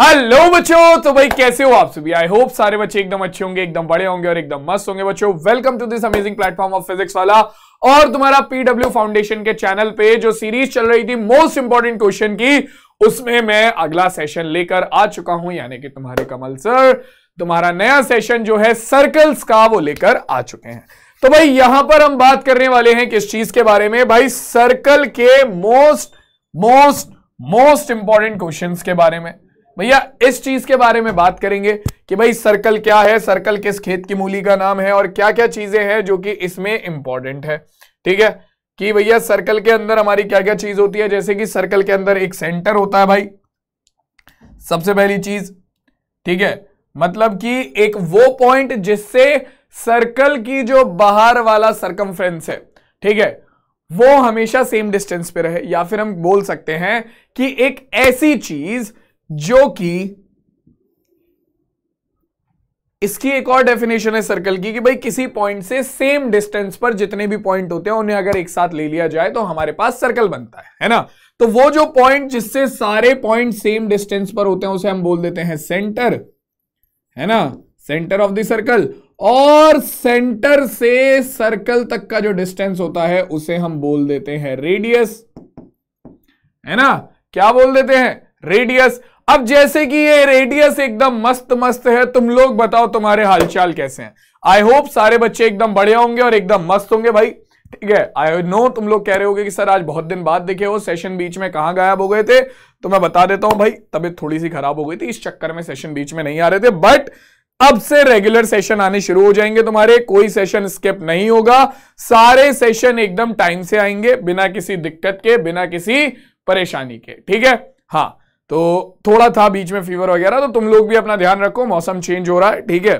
Hello बच्चों तो भाई कैसे हो आप सभी आई होप सारे बच्चे एकदम अच्छे होंगे एकदम बड़े होंगे और एकदम मस्त होंगे बच्चों welcome to this amazing platform of physics वाला और तुम्हारा पीडब्ल्यू फाउंडेशन के चैनल पे जो सीरीज चल रही थी मोस्ट इंपॉर्टेंट क्वेश्चन की उसमें मैं अगला सेशन लेकर आ चुका हूं यानी कि तुम्हारे कमल सर तुम्हारा नया सेशन जो है सर्कल्स का वो लेकर आ चुके हैं तो भाई यहां पर हम बात करने वाले हैं किस चीज के बारे में भाई सर्कल के most most most important questions के बारे में भैया इस चीज के बारे में बात करेंगे कि भाई सर्कल क्या है सर्कल किस खेत की मूली का नाम है और क्या क्या चीजें हैं जो कि इसमें इंपॉर्टेंट है ठीक है कि भैया सर्कल के अंदर हमारी क्या क्या चीज होती है जैसे कि सर्कल के अंदर एक सेंटर होता है भाई सबसे पहली चीज ठीक है मतलब कि एक वो पॉइंट जिससे सर्कल की जो बाहर वाला सर्कमफ्रेंस है ठीक है वो हमेशा सेम डिस्टेंस पे रहे या फिर हम बोल सकते हैं कि एक ऐसी चीज जो कि इसकी एक और डेफिनेशन है सर्कल की कि भाई किसी पॉइंट से सेम डिस्टेंस पर जितने भी पॉइंट होते हैं उन्हें अगर एक साथ ले लिया जाए तो हमारे पास सर्कल बनता है है ना तो वो जो पॉइंट जिससे सारे पॉइंट सेम डिस्टेंस पर होते हैं उसे हम बोल देते हैं सेंटर है ना सेंटर ऑफ द सर्कल और सेंटर से सर्कल तक का जो डिस्टेंस होता है उसे हम बोल देते हैं रेडियस है ना क्या बोल देते हैं रेडियस अब जैसे कि ये रेडियस एकदम मस्त मस्त है तुम लोग बताओ तुम्हारे हालचाल कैसे हैं आई होप सारे बच्चे एकदम बढ़िया होंगे और एकदम मस्त होंगे भाई ठीक है आई नो तुम लोग कह रहे होगे कि सर आज बहुत दिन बाद देखे हो सेशन बीच में कहां गायब हो गए थे तो मैं बता देता हूं भाई तबियत थोड़ी सी खराब हो गई थी इस चक्कर में सेशन बीच में नहीं आ रहे थे बट अब से रेगुलर सेशन आने शुरू हो जाएंगे तुम्हारे कोई सेशन स्किप नहीं होगा सारे सेशन एकदम टाइम से आएंगे बिना किसी दिक्कत के बिना किसी परेशानी के ठीक है हाँ तो थोड़ा था बीच में फीवर वगैरह तो तुम लोग भी अपना ध्यान रखो मौसम चेंज हो रहा है ठीक है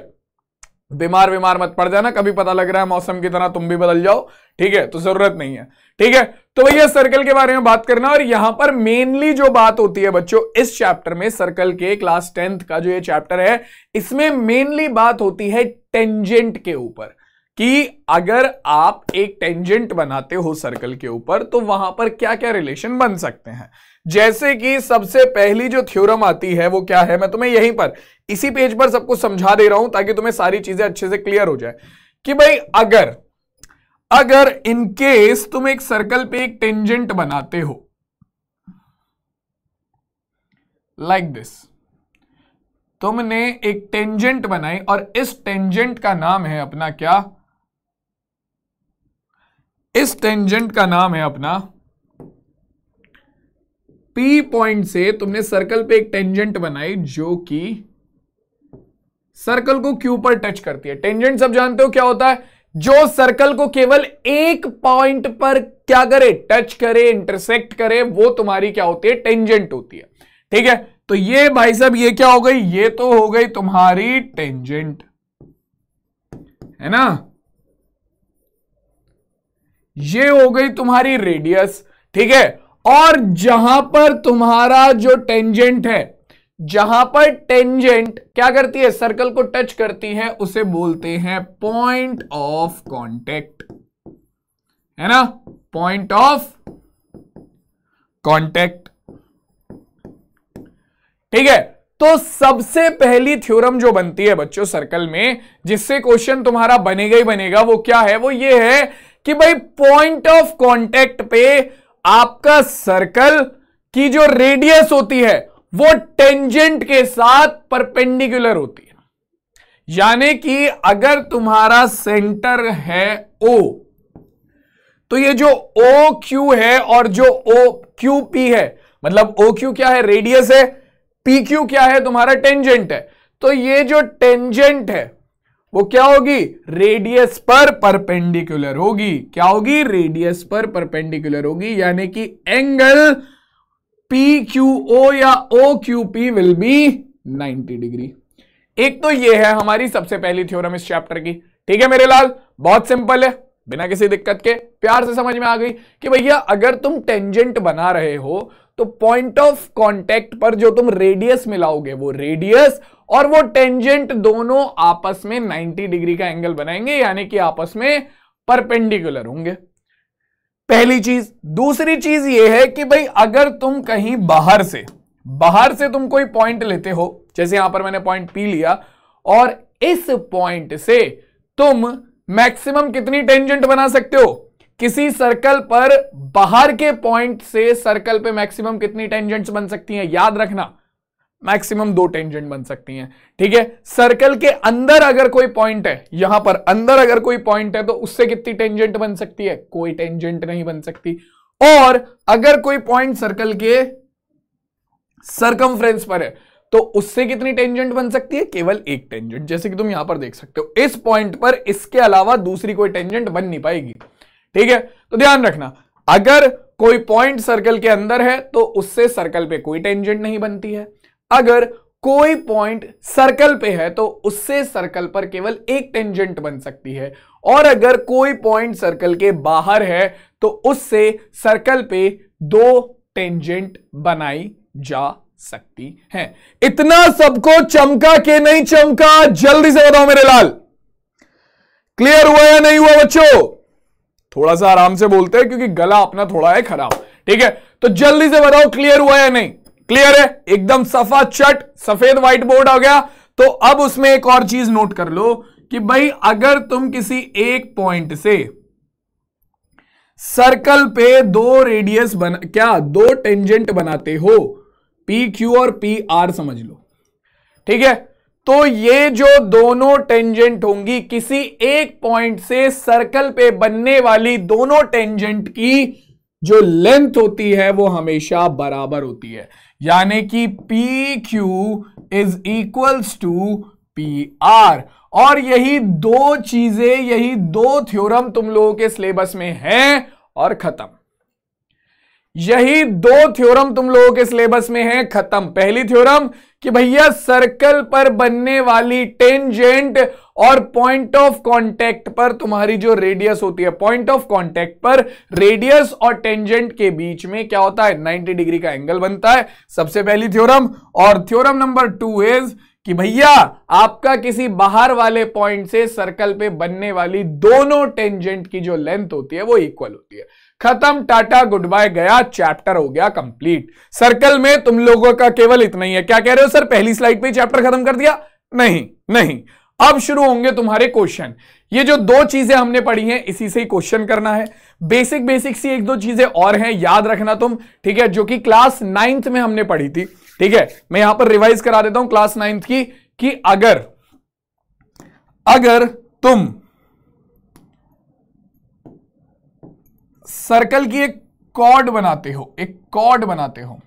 बीमार बीमार मत पड़ जाना कभी पता लग रहा है मौसम की तरह तुम भी बदल जाओ ठीक है तो जरूरत नहीं है ठीक है तो भैया सर्कल के बारे में बात करना और यहां पर मेनली जो बात होती है बच्चों इस चैप्टर में सर्कल के क्लास टेंथ का जो ये चैप्टर है इसमें मेनली बात होती है टेंजेंट के ऊपर कि अगर आप एक टेंजेंट बनाते हो सर्कल के ऊपर तो वहां पर क्या क्या रिलेशन बन सकते हैं जैसे कि सबसे पहली जो थ्योरम आती है वो क्या है मैं तुम्हें यहीं पर इसी पेज पर सबको समझा दे रहा हूं ताकि तुम्हें सारी चीजें अच्छे से क्लियर हो जाए कि भाई अगर अगर इनकेस तुम एक सर्कल पे एक टेंजेंट बनाते हो लाइक like दिस तुमने एक टेंजेंट बनाई और इस टेंजेंट का नाम है अपना क्या इस टेंजेंट का नाम है अपना पी पॉइंट से तुमने सर्कल पे एक टेंजेंट बनाई जो कि सर्कल को क्यू पर टच करती है टेंजेंट सब जानते हो क्या होता है जो सर्कल को केवल एक पॉइंट पर क्या करे टच करे इंटरसेक्ट करे वो तुम्हारी क्या होती है टेंजेंट होती है ठीक है तो ये भाई साहब ये क्या हो गई ये तो हो गई तुम्हारी टेंजेंट है ना ये हो गई तुम्हारी रेडियस ठीक है और जहां पर तुम्हारा जो टेंजेंट है जहां पर टेंजेंट क्या करती है सर्कल को टच करती है उसे बोलते हैं पॉइंट ऑफ कॉन्टेक्ट है ना पॉइंट ऑफ कॉन्टेक्ट ठीक है तो सबसे पहली थ्योरम जो बनती है बच्चों सर्कल में जिससे क्वेश्चन तुम्हारा बनेगा ही बनेगा वो क्या है वो ये है कि भाई पॉइंट ऑफ कॉन्टेक्ट पे आपका सर्कल की जो रेडियस होती है वो टेंजेंट के साथ परपेंडिकुलर होती है यानी कि अगर तुम्हारा सेंटर है ओ तो ये जो ओ क्यू है और जो ओ क्यू पी है मतलब ओ क्यू क्या है रेडियस है पी क्यू क्या है तुम्हारा टेंजेंट है तो ये जो टेंजेंट है वो क्या होगी रेडियस पर परपेंडिकुलर होगी क्या होगी रेडियस पर परपेंडिकुलर होगी यानी कि एंगल पी क्यू ओ या O Q P will be 90 degree एक तो ये है हमारी सबसे पहली थ्योरम इस चैप्टर की ठीक है मेरे लाल बहुत सिंपल है बिना किसी दिक्कत के प्यार से समझ में आ गई कि भैया अगर तुम टेंजेंट बना रहे हो तो पॉइंट ऑफ कांटेक्ट पर जो तुम रेडियस मिलाओगे वो रेडियस और वो टेंजेंट दोनों आपस में 90 डिग्री का एंगल बनाएंगे यानी कि आपस में परपेंडिकुलर होंगे पहली चीज दूसरी चीज ये है कि भाई अगर तुम कहीं बाहर से बाहर से तुम कोई पॉइंट लेते हो जैसे यहां पर मैंने पॉइंट पी लिया और इस पॉइंट से तुम मैक्सिमम कितनी टेंजेंट बना सकते हो किसी सर्कल पर बाहर के पॉइंट से सर्कल पे मैक्सिमम कितनी टेंजेंट्स बन सकती हैं याद रखना मैक्सिमम दो टेंजेंट बन सकती हैं ठीक है सर्कल के अंदर अगर कोई पॉइंट है यहां पर अंदर अगर कोई पॉइंट है तो उससे कितनी टेंजेंट बन सकती है कोई टेंजेंट नहीं बन सकती और अगर कोई पॉइंट सर्कल के सरकमफ्रेंस पर है तो उससे कितनी टेंजेंट बन सकती है केवल एक टेंजेंट जैसे कि तुम यहां पर देख सकते हो इस पॉइंट पर इसके अलावा दूसरी कोई टेंजेंट बन नहीं पाएगी ठीक है तो ध्यान रखना अगर कोई पॉइंट सर्कल के अंदर है तो उससे सर्कल पे कोई टेंजेंट नहीं बनती है अगर कोई पॉइंट सर्कल पे है तो उससे सर्कल पर केवल एक टेंजेंट बन सकती है और अगर कोई पॉइंट सर्कल के बाहर है तो उससे सर्कल पे दो टेंजेंट बनाई जा सकती है इतना सबको चमका के नहीं चमका जल्दी से बताओ मेरे लाल क्लियर हुआ या नहीं हुआ बच्चों थोड़ा सा आराम से बोलते हैं क्योंकि गला अपना थोड़ा है खराब ठीक है तो जल्दी से बताओ क्लियर हुआ या नहीं क्लियर है एकदम सफा चट सफेद व्हाइट बोर्ड आ गया तो अब उसमें एक और चीज नोट कर लो कि भाई अगर तुम किसी एक पॉइंट से सर्कल पे दो रेडियस बना क्या दो टेंजेंट बनाते हो पी क्यू और पी आर समझ लो ठीक है तो ये जो दोनों टेंजेंट होंगी किसी एक पॉइंट से सर्कल पे बनने वाली दोनों टेंजेंट की जो लेंथ होती है वो हमेशा बराबर होती है यानी कि P Q is equals to P R और यही दो चीजें यही दो थ्योरम तुम लोगों के सिलेबस में हैं और खत्म यही दो थ्योरम तुम लोगों के सिलेबस में है खत्म पहली थ्योरम कि भैया सर्कल पर बनने वाली टेंजेंट और पॉइंट ऑफ कांटेक्ट पर तुम्हारी जो रेडियस होती है पॉइंट ऑफ कांटेक्ट पर रेडियस और टेंजेंट के बीच में क्या होता है 90 डिग्री का एंगल बनता है सबसे पहली थ्योरम और थ्योरम नंबर टू इज कि भैया आपका किसी बाहर वाले पॉइंट से सर्कल पे बनने वाली दोनों टेंजेंट की जो लेंथ होती है वो इक्वल होती है खत्म टाटा गुड बाय गया चैप्टर हो गया कंप्लीट सर्कल में तुम लोगों का केवल इतना ही है क्या कह रहे हो सर पहली स्लाइड पे चैप्टर खत्म कर दिया नहीं नहीं अब शुरू होंगे तुम्हारे क्वेश्चन ये जो दो चीजें हमने पढ़ी हैं इसी से ही क्वेश्चन करना है बेसिक बेसिक सी एक दो चीजें और हैं याद रखना तुम ठीक है जो कि क्लास नाइन्थ में हमने पढ़ी थी ठीक है मैं यहां पर रिवाइज करा देता हूं क्लास नाइन्थ की कि अगर अगर तुम सर्कल की एक कॉर्ड बनाते हो एक कॉर्ड बनाते हो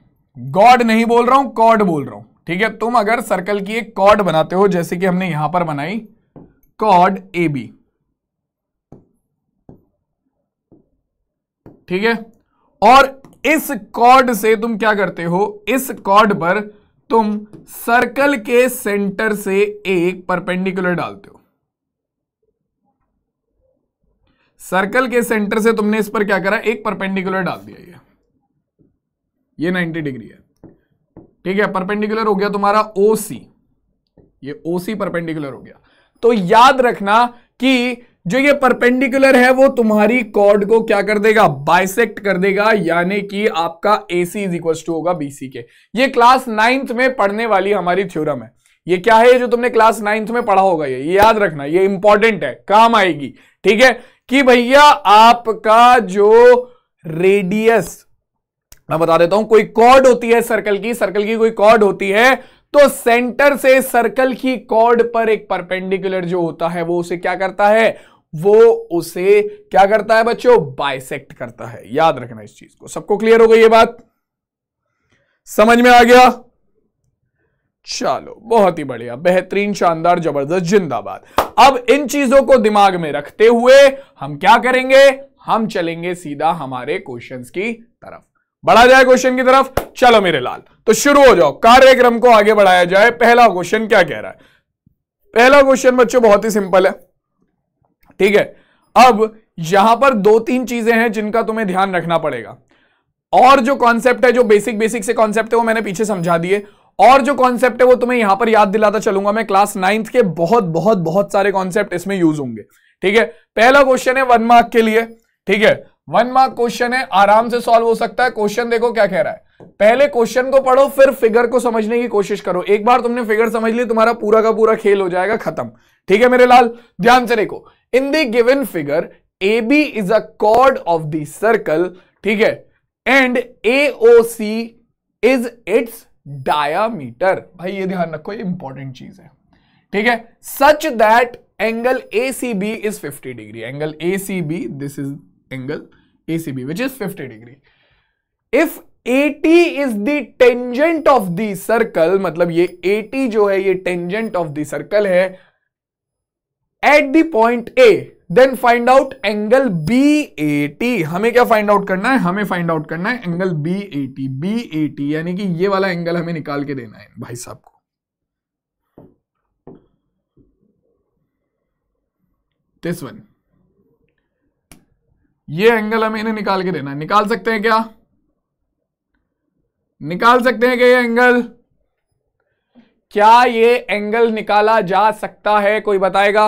गॉड नहीं बोल रहा हूं कॉर्ड बोल रहा हूं ठीक है तुम अगर सर्कल की एक कॉर्ड बनाते हो जैसे कि हमने यहां पर बनाई कॉर्ड ए बी ठीक है और इस कॉर्ड से तुम क्या करते हो इस कॉर्ड पर तुम सर्कल के सेंटर से एक परपेंडिकुलर डालते हो सर्कल के सेंटर से तुमने इस पर क्या करा एक परपेंडिकुलर डाल दिया ये ये 90 डिग्री है ठीक है परपेंडिकुलर हो गया तुम्हारा ओ सी ये ओ सी परपेंडिकुलर हो गया तो याद रखना कि जो ये परपेंडिकुलर है वो तुम्हारी कॉर्ड को क्या कर देगा बाइसेक्ट कर देगा यानी कि आपका A C is equal to होगा बीसी के ये क्लास नाइन्थ में पढ़ने वाली हमारी थ्योरम है ये क्या है जो तुमने क्लास नाइन्थ में पढ़ा होगा ये याद रखना ये इंपॉर्टेंट है काम आएगी ठीक है कि भैया आपका जो रेडियस मैं बता देता हूं कोई कॉर्ड होती है सर्कल की सर्कल की कोई कॉर्ड होती है तो सेंटर से सर्कल की कॉर्ड पर एक परपेंडिकुलर जो होता है वो उसे क्या करता है वो उसे क्या करता है बच्चों बाइसेक्ट करता है याद रखना इस चीज को सबको क्लियर हो गई ये बात समझ में आ गया चलो बहुत ही बढ़िया बेहतरीन शानदार जबरदस्त जिंदाबाद अब इन चीजों को दिमाग में रखते हुए हम क्या करेंगे हम चलेंगे सीधा हमारे क्वेश्चंस की तरफ बढ़ा जाए क्वेश्चन की तरफ चलो मेरे लाल तो शुरू हो जाओ कार्यक्रम को आगे बढ़ाया जाए पहला क्वेश्चन क्या कह रहा है पहला क्वेश्चन बच्चों बहुत ही सिंपल है ठीक है अब यहां पर दो तीन चीजें हैं जिनका तुम्हें ध्यान रखना पड़ेगा और जो कॉन्सेप्ट है जो बेसिक बेसिक से कॉन्सेप्ट है वो मैंने पीछे समझा दिए और जो कॉन्सेप्ट है वो तुम्हें यहां पर याद दिलाता चलूंगा मैं क्लास नाइन्थ के बहुत बहुत बहुत सारे कॉन्सेप्ट इसमें यूज होंगे ठीक है पहला क्वेश्चन है वन मार्क के लिए ठीक है वन मार्क क्वेश्चन है आराम से सॉल्व हो सकता है क्वेश्चन देखो क्या कह रहा है पहले क्वेश्चन को पढ़ो फिर फिगर को समझने की कोशिश करो एक बार तुमने फिगर समझ ली तुम्हारा पूरा का पूरा खेल हो जाएगा खत्म ठीक है मेरे लाल ध्यान से देखो in the given figure A B is a chord of the circle ठीक है and A O C is its diameter भाई ये ध्यान रखो ये इंपॉर्टेंट चीज है ठीक है such that angle A C B is fifty degree angle A C B this is angle ACB which is 50 degree. If AT is the tangent of the circle मतलब ये AT जो है ये tangent of the circle है at the point A then find out angle BAT हमें क्या find out करना है हमें find out करना है angle BAT BAT यानी कि ये वाला angle हमें निकाल के देना है भाई साहब को this one ये एंगल हमें इन्हें निकाल के देना है निकाल सकते हैं क्या निकाल सकते हैं क्या ये एंगल क्या ये एंगल निकाला जा सकता है कोई बताएगा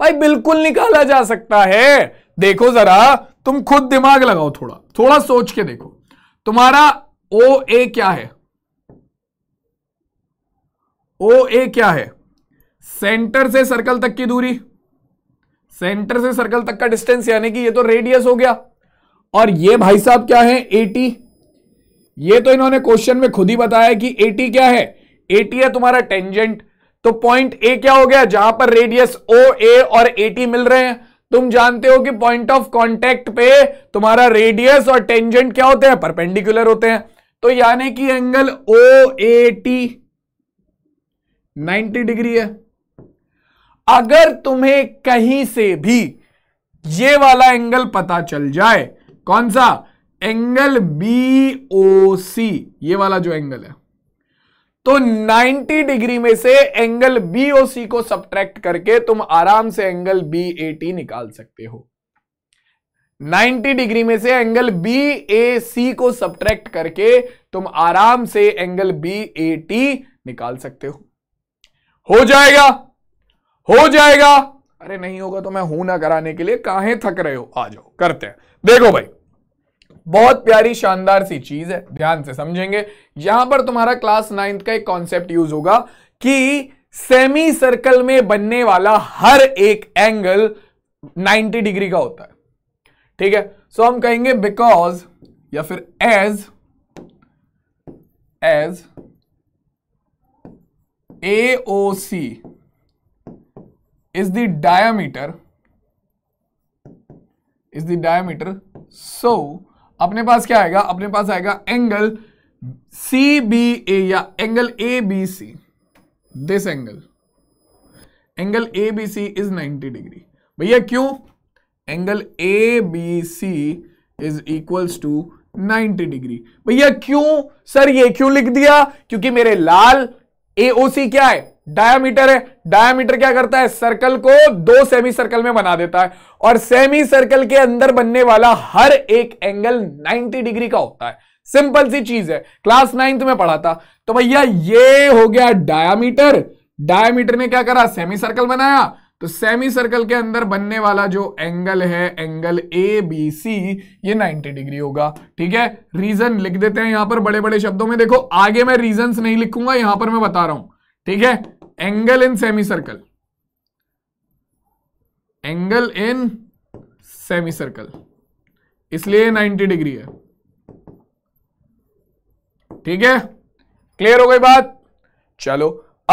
भाई बिल्कुल निकाला जा सकता है देखो जरा तुम खुद दिमाग लगाओ थोड़ा थोड़ा सोच के देखो तुम्हारा ओ ए क्या है ओ ए क्या है सेंटर से सर्कल तक की दूरी सेंटर से सर्कल तक का डिस्टेंस यानी कि ये तो रेडियस हो गया और ये भाई साहब क्या है एटी ये तो इन्होंने क्वेश्चन में खुद ही बताया कि एटी क्या है एटी है तुम्हारा टेंजेंट तो पॉइंट ए क्या हो गया जहां पर रेडियस ओ ए और एटी मिल रहे हैं तुम जानते हो कि पॉइंट ऑफ कॉन्टेक्ट पे तुम्हारा रेडियस और टेंजेंट क्या होते हैं परपेंडिकुलर होते हैं तो यानी कि angle O A T ninety degree है अगर तुम्हें कहीं से भी ये वाला एंगल पता चल जाए कौन सा एंगल बी ओ सी ये वाला जो एंगल है तो 90 डिग्री में से एंगल बी ओ सी को सब्ट्रैक्ट करके तुम आराम से एंगल बी ए टी निकाल सकते हो 90 डिग्री में से एंगल बी ए सी को सब्ट्रैक्ट करके तुम आराम से एंगल बी ए टी निकाल सकते हो हो जाएगा हो जाएगा अरे नहीं होगा तो मैं हूं ना कराने के लिए काहे थक रहे हो आ जाओ करते हैं देखो भाई बहुत प्यारी शानदार सी चीज है ध्यान से समझेंगे यहां पर तुम्हारा क्लास नाइन्थ का एक कॉन्सेप्ट यूज होगा कि सेमी सर्कल में बनने वाला हर एक एंगल 90 डिग्री का होता है ठीक है सो so, हम कहेंगे बिकॉज या फिर as as A O C is the diameter is the diameter so अपने पास क्या आएगा अपने पास आएगा एंगल सी बी ए या angle A B C this angle angle A B C is 90 degree भैया क्यों angle A B C is equals to 90 degree भैया क्यों सर ये क्यों लिख दिया क्योंकि मेरे लाल एओसी क्या है डायामीटर है डायामीटर क्या करता है सर्कल को दो सेमी सर्कल में बना देता है और सेमी सर्कल के अंदर बनने वाला हर एक एंगल 90 डिग्री का होता है सिंपल सी चीज है क्लास नाइन्थ में पढ़ा था तो भैया ये हो गया डायामीटर डायामीटर ने क्या करा सेमी सर्कल बनाया तो सेमी सर्कल के अंदर बनने वाला जो एंगल है एंगल ए बी सी ये 90 डिग्री होगा ठीक है रीजन लिख देते हैं यहां पर बड़े बड़े शब्दों में देखो आगे मैं रीजन नहीं लिखूंगा यहां पर मैं बता रहा हूं ठीक है angle in semi circle angle in semi circle इसलिए 90 डिग्री है ठीक है क्लियर हो गई बात चलो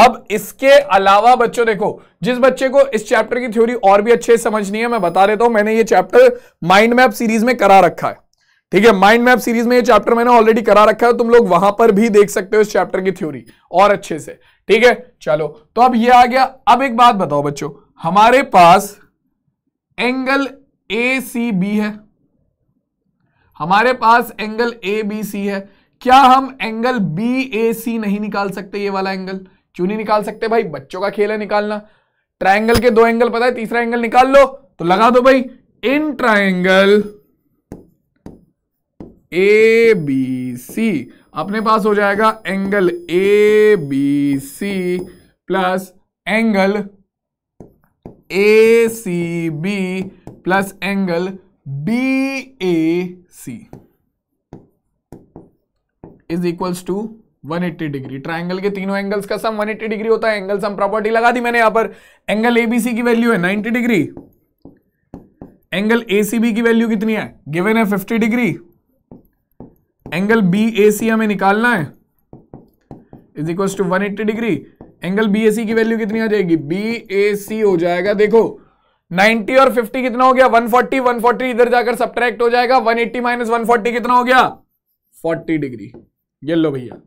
अब इसके अलावा बच्चों देखो जिस बच्चे को इस चैप्टर की थ्योरी और भी अच्छे समझनी है मैं बता देता हूं मैंने ये चैप्टर माइंड मैप सीरीज में करा रखा है ठीक है माइंड मैप सीरीज में ये चैप्टर मैंने ऑलरेडी करा रखा है तो तुम लोग वहां पर भी देख सकते हो इस चैप्टर की थ्योरी और अच्छे से ठीक है चलो तो अब ये आ गया अब एक बात बताओ बच्चों हमारे पास एंगल ए सी बी है हमारे पास एंगल ए बी सी है क्या हम एंगल बी ए सी नहीं निकाल सकते ये वाला एंगल क्यों नहीं निकाल सकते भाई बच्चों का खेल है निकालना ट्राइंगल के दो एंगल पता है तीसरा एंगल निकाल लो तो लगा दो भाई इन ट्राइंगल ए बी सी अपने पास हो जाएगा angle A B C plus angle A C B plus angle B A C is equals to 180 degree triangle के तीनों एंगल्स का सम 180 डिग्री होता है एंगल सम प्रॉपर्टी लगा दी मैंने यहां पर एंगल एबीसी की वैल्यू है 90 डिग्री एंगल एसीबी की वैल्यू कितनी है गिवन है 50 degree angle B A C हमें निकालना है is equal to one eighty degree angle B A C की वैल्यू कितनी आ जाएगी बी ए सी हो जाएगा देखो 90 और 50 कितना हो गया 140 140 इधर जाकर सब्ट्रैक्ट हो जाएगा 180 एट्टी माइनस वन कितना हो गया 40 डिग्री ये लो भैया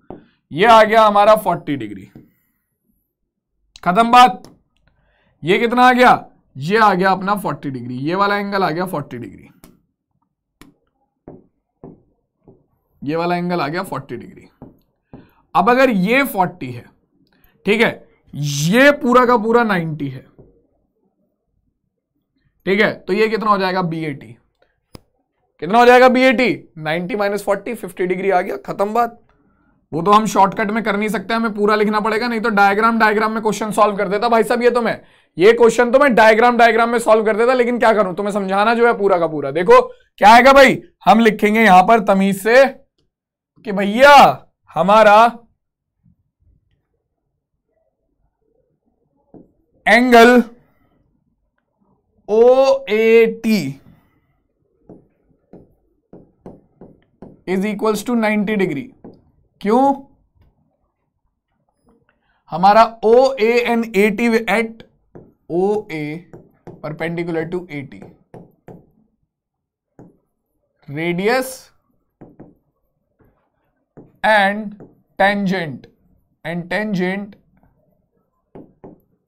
ये आ गया हमारा 40 डिग्री खत्म बात ये कितना आ गया ये आ गया अपना 40 डिग्री ये वाला एंगल आ गया 40 डिग्री ये वाला एंगल आ गया 40 डिग्री अब अगर ये 40 है ठीक है ये पूरा का पूरा 90 है ठीक है तो ये कितना हो जाएगा बी एटी कितना हो जाएगा B AT ninety minus forty fifty degree आ गया खत्म बात वो तो हम शॉर्टकट में कर नहीं सकते हमें पूरा लिखना पड़ेगा नहीं तो डायग्राम डायग्राम में क्वेश्चन सोल्व कर देता भाई साहब ये तो मैं ये क्वेश्चन तो मैं डायग्राम डायग्राम में सॉल्व कर देता लेकिन क्या करूं तुम्हें समझाना जो है पूरा का पूरा देखो क्या आएगा भाई हम लिखेंगे यहां पर तमीज से कि भैया हमारा angle O A T is equals to 90 degree क्यों हमारा O A N A T at O A perpendicular to A T radius and tangent and tangent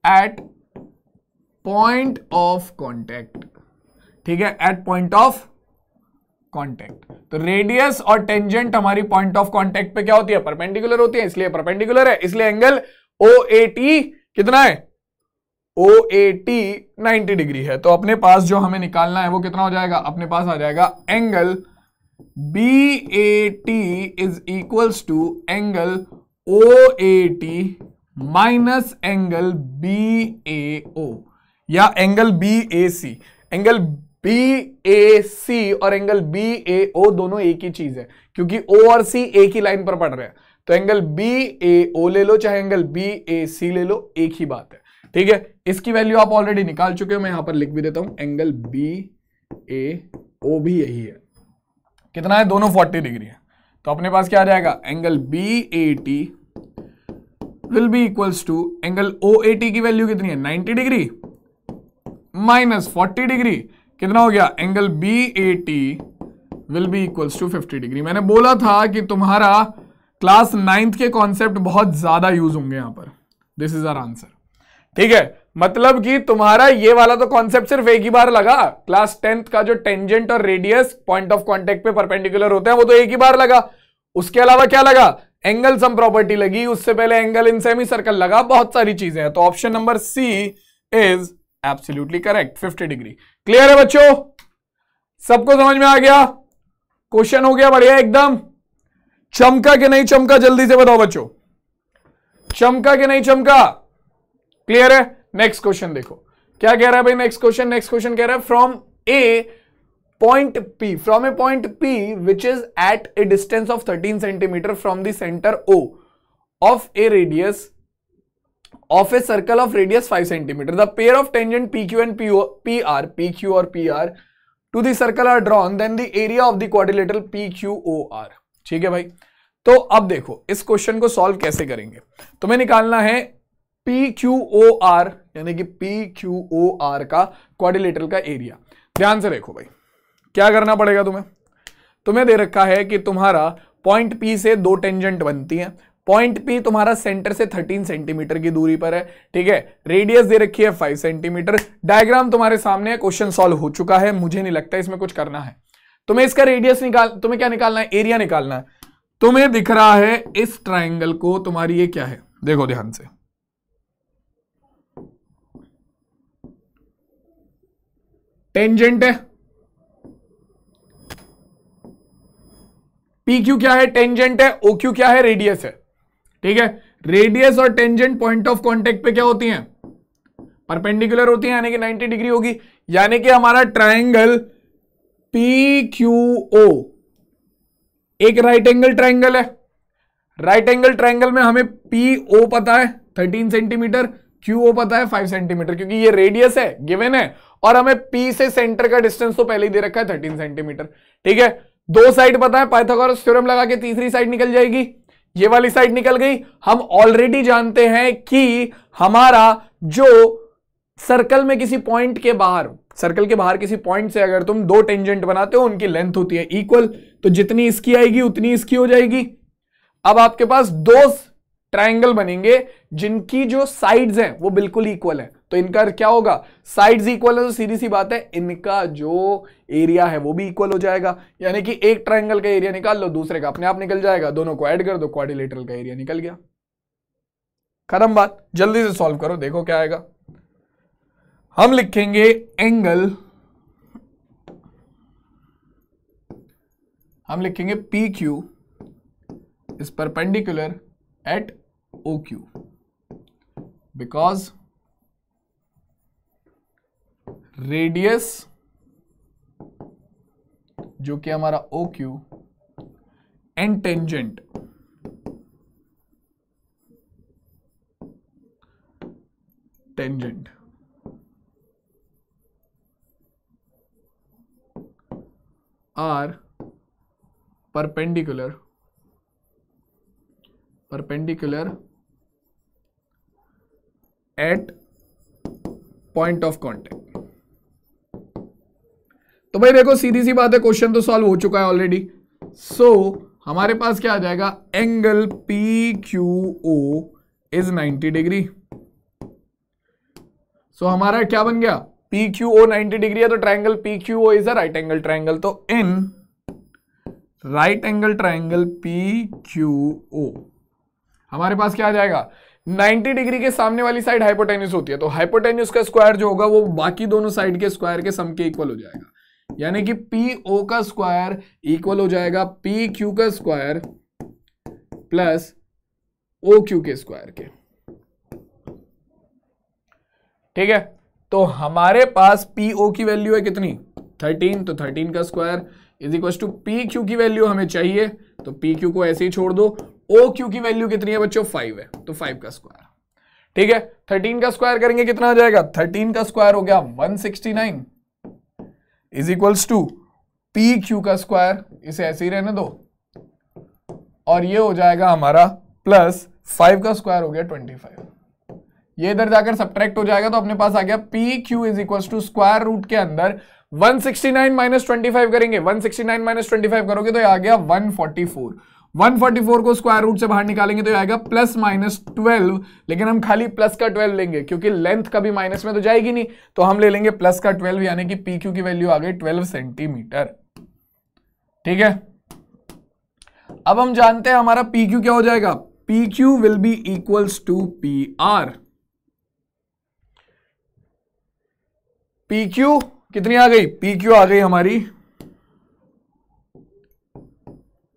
at point of contact ठीक है एट पॉइंट ऑफ कॉन्टेक्ट तो radius और tangent हमारी point of contact पे क्या होती है परपेंडिकुलर होती है इसलिए परपेंडिकुलर है इसलिए एंगल ओ ए टी कितना है O A T ninety degree है तो अपने पास जो हमें निकालना है वो कितना हो जाएगा अपने पास आ जाएगा angle B A T is equals to angle O A T minus angle B A O या angle B A C angle B A C और एंगल बी ए ओ दोनों एक ही चीज है क्योंकि ओ और सी एक ही लाइन पर पड़ रहे हैं तो एंगल बी ए ओ ले लो चाहे एंगल बी ए सी ले लो एक ही बात है ठीक है इसकी वैल्यू आप ऑलरेडी निकाल चुके हो मैं यहां पर लिख भी देता हूं एंगल बी ए ओ भी यही है कितना है दोनों 40 डिग्री है तो अपने पास क्या आ जाएगा angle B A T will be equals to angle O A T की वैल्यू कितनी है 90 डिग्री माइनस फोर्टी डिग्री कितना हो गया angle B A T will be equals to fifty degree मैंने बोला था कि तुम्हारा क्लास नाइन्थ के कॉन्सेप्ट बहुत ज्यादा यूज होंगे यहां पर दिस इज आर आंसर ठीक है मतलब कि तुम्हारा ये वाला तो कॉन्सेप्ट सिर्फ एक ही बार लगा क्लास टेंथ का जो टेंजेंट और रेडियस पॉइंट ऑफ कॉन्टेक्ट पे परपेंडिकुलर होते हैं वो तो एक ही बार लगा उसके अलावा क्या लगा एंगल सम प्रॉपर्टी लगी उससे पहले एंगल इन सेमी सर्कल लगा बहुत सारी चीजें हैं तो option number C is absolutely correct 50 degree clear है बच्चों सबको समझ में आ गया क्वेश्चन हो गया बढ़िया एकदम चमका के नहीं चमका जल्दी से बताओ बच्चों चमका के नहीं चमका क्लियर है नेक्स्ट क्वेश्चन देखो क्या कह रहा है भाई नेक्स्ट क्वेश्चन नेक्स्ट क्वेश्चन कह रहा है from a point P from a point P which is at a distance of 13 centimetre from the centre O of a radius of a circle of radius 5 centimetre the pair of tangent P Q and P R P Q और P R to circle are drawn then the area of the quadrilateral P Q O R ठीक है भाई तो अब देखो इस question को solve कैसे करेंगे तुम्हें निकालना है पी क्यू ओ आर यानी कि पी क्यू ओ आर का क्वारिलेटर का एरिया ध्यान से देखो भाई क्या करना पड़ेगा तुम्हें तुम्हें दे रखा है कि तुम्हारा पॉइंट पी से दो टेंजेंट बनती हैं पॉइंट पी तुम्हारा सेंटर से 13 सेंटीमीटर की दूरी पर है ठीक है रेडियस दे रखी है 5 सेंटीमीटर डायग्राम तुम्हारे सामने है क्वेश्चन सॉल्व हो चुका है मुझे नहीं लगता इसमें कुछ करना है तुम्हें इसका रेडियस निकाल तुम्हें क्या निकालना है एरिया निकालना है तुम्हें दिख रहा है इस ट्राइंगल को तुम्हारी ये क्या है देखो ध्यान से टेंजेंट है पी क्यू क्या है टेंजेंट है ओ क्यू क्या है रेडियस है ठीक है रेडियस और टेंजेंट पॉइंट ऑफ कॉन्टेक्ट पे क्या होती हैं परपेंडिकुलर होती है यानी कि 90 डिग्री होगी यानी कि हमारा ट्राइंगल पी क्यू ओ एक राइट एंगल ट्राइंगल है राइट एंगल ट्राइंगल में हमें पी ओ पता है 13 सेंटीमीटर क्यों वो पता है फाइव सेंटीमीटर क्योंकि ये रेडियस है गिवन है और हमें पी से सेंटर का डिस्टेंस तो पहले ही दे रखा है थर्टीन सेंटीमीटर ठीक है दो साइड पता है पाइथागोरस थ्योरम लगा के तीसरी साइड निकल जाएगी ये वाली साइड निकल गई हम ऑलरेडी जानते हैं कि हमारा जो सर्कल में किसी पॉइंट के बाहर सर्कल के बाहर किसी पॉइंट से अगर तुम दो टेंजेंट बनाते हो उनकी लेंथ होती है इक्वल तो जितनी इसकी आएगी उतनी इसकी हो जाएगी अब आपके पास दो ट्राइंगल बनेंगे जिनकी जो साइड्स हैं वो बिल्कुल इक्वल है तो इनका क्या होगा साइड्स इक्वल है तो सीधी सी बात है इनका जो एरिया है वो भी इक्वल हो जाएगा यानी कि एक ट्राइंगल का एरिया निकाल लो दूसरे का अपने आप निकल जाएगा दोनों को एड कर दो क्वारिलेटरल का एरिया निकल गया खत्म बात जल्दी से सॉल्व करो देखो क्या आएगा हम लिखेंगे एंगल हम लिखेंगे P Q is perpendicular at O Q because radius जो कि हमारा O Q and tangent tangent are perpendicular perpendicular at point of contact तो भाई देखो सीधी सी बात है क्वेश्चन तो सॉल्व हो चुका है ऑलरेडी सो so, हमारे पास क्या आ जाएगा angle P Q O is 90 degree so so, हमारा क्या बन गया P Q O ninety degree है तो triangle P Q O is a right angle triangle तो in right angle triangle P Q O हमारे पास क्या आ जाएगा 90 डिग्री के सामने वाली साइड हाइपोटेन्यूस होती है तो हाइपोटेन्यूस का स्क्वायर जो होगा वो बाकी दोनों साइड के स्क्वायर के सम के इक्वल हो जाएगा यानी कि पी ओ का स्क्वायर इक्वल हो जाएगा पी क्यू का स्क्वायर प्लस ओ क्यू के स्क्वायर के ठीक है तो हमारे पास पी ओ की वैल्यू है कितनी 13 तो 13 का square is equal to P Q की वैल्यू हमें चाहिए तो पी क्यू को ऐसे ही छोड़ दो ओ क्यू की वैल्यू कितनी है बच्चों फाइव है तो फाइव का स्क्वायर ठीक है थर्टीन का स्क्वायर करेंगे कितना आ जाएगा थर्टीन का स्क्वायर हो गया one sixty nine is equals to P Q का स्क्वायर इसे ऐसे ही रहने दो और ये हो जाएगा हमारा प्लस फाइव का स्क्वायर हो गया ट्वेंटी फाइव ये इधर जाकर सब्ट्रैक्ट हो जाएगा तो अपने पास आ गया P Q is equal to square root के अंदर 169 sixty nine minus twenty five करेंगे 169 sixty nine minus twenty five करोगे तो ये आ गया 144 144 को स्क्वायर रूट से बाहर निकालेंगे तो आएगा प्लस माइनस ट्वेल्व लेकिन हम खाली प्लस का 12 लेंगे क्योंकि लेंथ कभी माइनस में तो जाएगी नहीं तो हम ले लेंगे प्लस का 12 यानी कि पी क्यू की वैल्यू आ गई 12 सेंटीमीटर ठीक है अब हम जानते हैं हमारा पी क्यू क्या हो जाएगा P Q will be equals to P R P Q कितनी आ गई पी क्यू आ गई हमारी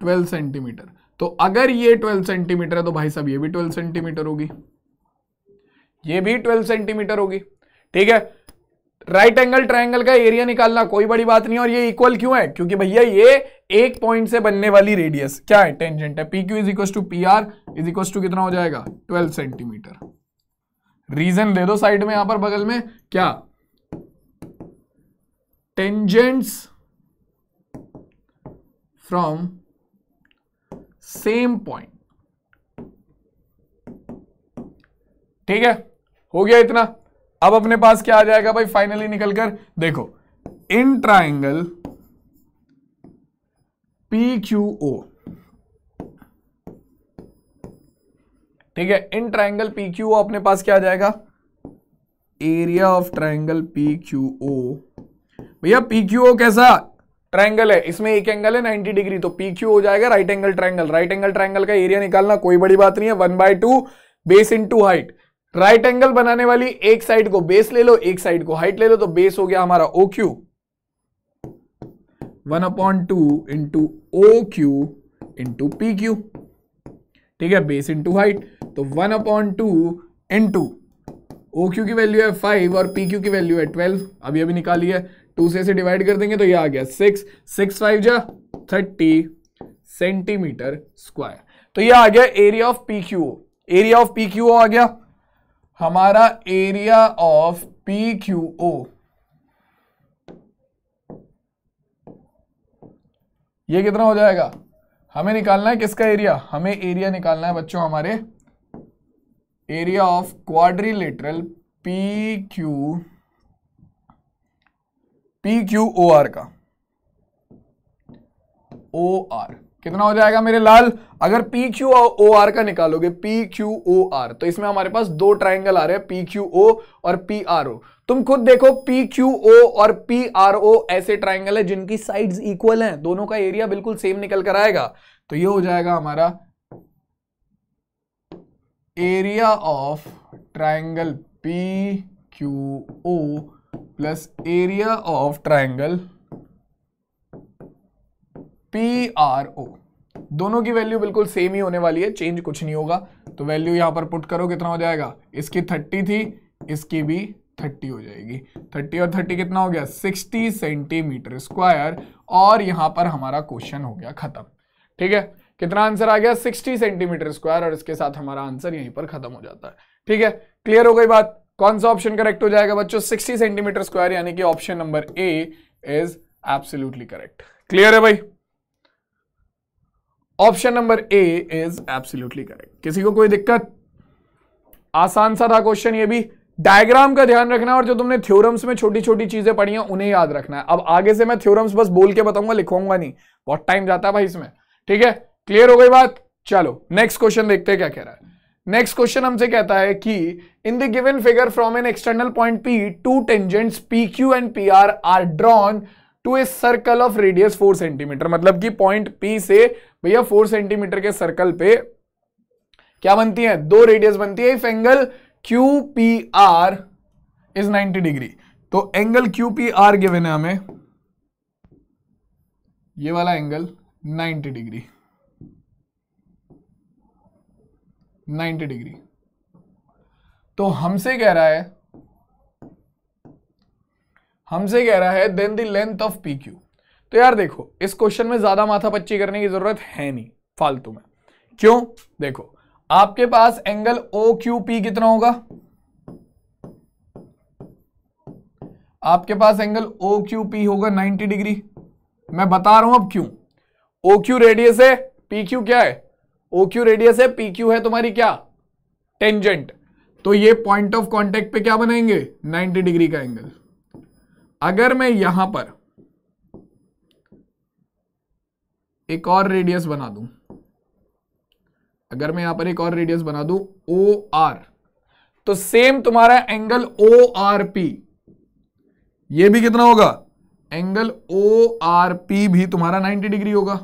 ट्वेल्व सेंटीमीटर तो अगर ये ट्वेल्व सेंटीमीटर है तो भाई साहब ये भी ट्वेल्व सेंटीमीटर होगी ये भी ट्वेल्व सेंटीमीटर होगी ठीक है राइट एंगल ट्राइंगल का एरिया निकालना कोई बड़ी बात नहीं और ये इक्वल क्यों है क्योंकि भैया ये एक पॉइंट से बनने वाली रेडियस क्या है टेंजेंट है P Q is equal to P R is equal to कितना हो जाएगा ट्वेल्व सेंटीमीटर रीजन दे दो साइड में यहां पर बगल में क्या टेंजेंट्स फ्रॉम सेम पॉइंट ठीक है हो गया इतना अब अपने पास क्या आ जाएगा भाई फाइनली निकलकर देखो in triangle P Q O ठीक है in triangle P Q O अपने पास क्या आ जाएगा area of triangle P Q O भैया पी क्यू ओ कैसा ट्रायंगल है इसमें एक एंगल है 90 डिग्री तो पी हो जाएगा right angle triangle right angle triangle का एरिया निकालना कोई बड़ी बात नहीं है one by two base in height right angle बनाने वाली एक साइड को बेस ले लो एक साइड को हाइट ले लो तो बेस हो गया हमारा O Q one upon two into O Q into P Q ठीक है बेस इंटू हाइट तो one upon two into O Q की वैल्यू है फाइव और पी क्यू की वैल्यू है ट्वेल्व अभी अभी निकाली है टू से डिवाइड कर देंगे तो ये आ गया सिक्स सिक्स फाइव जा थर्टी सेंटीमीटर स्क्वायर तो ये आ गया area of P Q area of P Q आ गया हमारा area of P Q O ये कितना हो जाएगा हमें निकालना है किसका एरिया हमें एरिया निकालना है बच्चों हमारे area of quadrilateral P Q P Q O R का ओ आर कितना हो जाएगा मेरे लाल अगर पी क्यू ओ आर का निकालोगे पी क्यू ओ आर तो इसमें हमारे पास दो ट्राइंगल आ रहे हैं पी क्यू ओ और पी आर ओ तुम खुद देखो पी क्यू ओ और पी आर ओ ऐसे ट्राइंगल है जिनकी साइड्स इक्वल हैं दोनों का एरिया बिल्कुल सेम निकल कर आएगा तो ये हो जाएगा हमारा area of triangle P Q O plus area of triangle P R O दोनों की वैल्यू बिल्कुल सेम ही होने वाली है चेंज कुछ नहीं होगा तो वैल्यू यहां पर पुट करो कितना हो जाएगा इसकी थर्टी थी इसकी भी थर्टी हो जाएगी थर्टी और थर्टी कितना हो गया सिक्सटी सेंटीमीटर स्क्वायर और यहां पर हमारा क्वेश्चन हो गया खत्म ठीक है कितना आंसर आ गया 60 सेंटीमीटर स्क्वायर और इसके साथ हमारा आंसर यहीं पर खत्म हो जाता है ठीक है क्लियर हो गई बात कौन सा ऑप्शन करेक्ट हो जाएगा बच्चों 60 सेंटीमीटर स्क्वायर यानी कि option number A is absolutely correct clear है भाई option number A is absolutely correct किसी को कोई दिक्कत आसान सा था क्वेश्चन ये भी डायग्राम का ध्यान रखना और जो तुमने थ्योरम्स में छोटी छोटी चीजें पढ़ी हैं उन्हें याद रखना है अब आगे से मैं थ्योरम्स बस बोल के बताऊंगा लिखवाऊंगा नहीं बहुत टाइम जाता है भाई इसमें ठीक है क्लियर हो गई बात चलो नेक्स्ट क्वेश्चन देखते हैं क्या कह रहा है नेक्स्ट क्वेश्चन हमसे कहता है कि in the given figure from an external point P two tangents P Q and P R are drawn to a circle of radius four centimetre मतलब कि पॉइंट पी से भैया फोर सेंटीमीटर के circle पे क्या बनती है दो रेडियस बनती है if angle Q P R is 90 degree तो angle Q P R given है हमें ये वाला एंगल 90 डिग्री 90 डिग्री तो हमसे कह रहा है हमसे कह रहा है देन देंथ लेंथ ऑफ पी क्यू तो यार देखो इस क्वेश्चन में ज्यादा माथा पच्ची करने की जरूरत है नहीं फालतू में क्यों देखो आपके पास एंगल ओ क्यू पी कितना होगा आपके पास एंगल ओ क्यू पी होगा 90 डिग्री मैं बता रहा हूं अब क्यों ओ क्यू रेडियस है पी क्यू क्या है ओ क्यू रेडियस है पी क्यू है तुम्हारी क्या टेंजेंट तो ये पॉइंट ऑफ कॉन्टेक्ट पे क्या बनाएंगे 90 डिग्री का एंगल अगर मैं यहां पर एक और रेडियस बना दूं अगर मैं यहां पर एक और रेडियस बना दूं ओ आर तो सेम तुम्हारा एंगल ओ आर पी ये भी कितना होगा एंगल ओ आर पी भी तुम्हारा 90 डिग्री होगा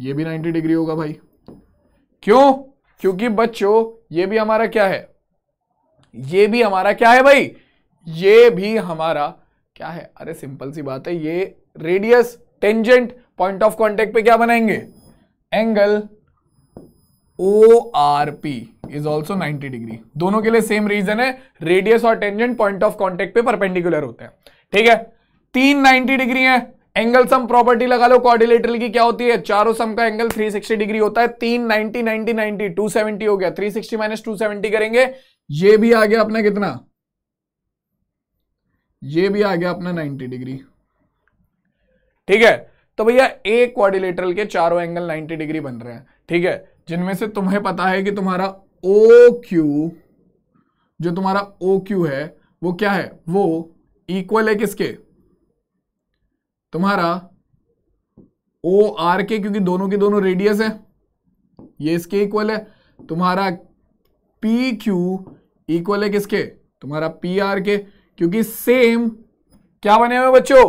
ये भी 90 डिग्री होगा भाई क्यों क्योंकि बच्चों ये भी हमारा क्या है ये भी हमारा क्या है भाई ये भी हमारा क्या है अरे सिंपल सी बात है ये radius tangent point of contact पे क्या बनाएंगे angle O R P is also ninety degree दोनों के लिए सेम रीजन है रेडियस और टेंजेंट पॉइंट ऑफ कॉन्टेक्ट पे परपेंडिकुलर होते हैं ठीक है तीन नाइनटी डिग्री है एंगल सम प्रॉपर्टी लगा लो कॉर्डिलेटरल की क्या होती है चारों सम का एंगल 360 डिग्री होता है तीन 90 90 90 270 हो गया 360 सिक्सटी माइनस टू करेंगे ये भी आ गया अपना कितना ये भी आ गया अपना 90 डिग्री ठीक है तो भैया एक क्वारिलेटरल के चारों एंगल 90 डिग्री बन रहे हैं ठीक है जिनमें से तुम्हें पता है कि तुम्हारा ओ क्यू जो तुम्हारा ओ क्यू है वो क्या है वो इक्वल है किसके तुम्हारा ओ आर के क्योंकि दोनों के दोनों रेडियस है ये इसके इक्वल है तुम्हारा पी क्यू इक्वल है किसके तुम्हारा पी आर के क्योंकि सेम क्या बने हुए बच्चों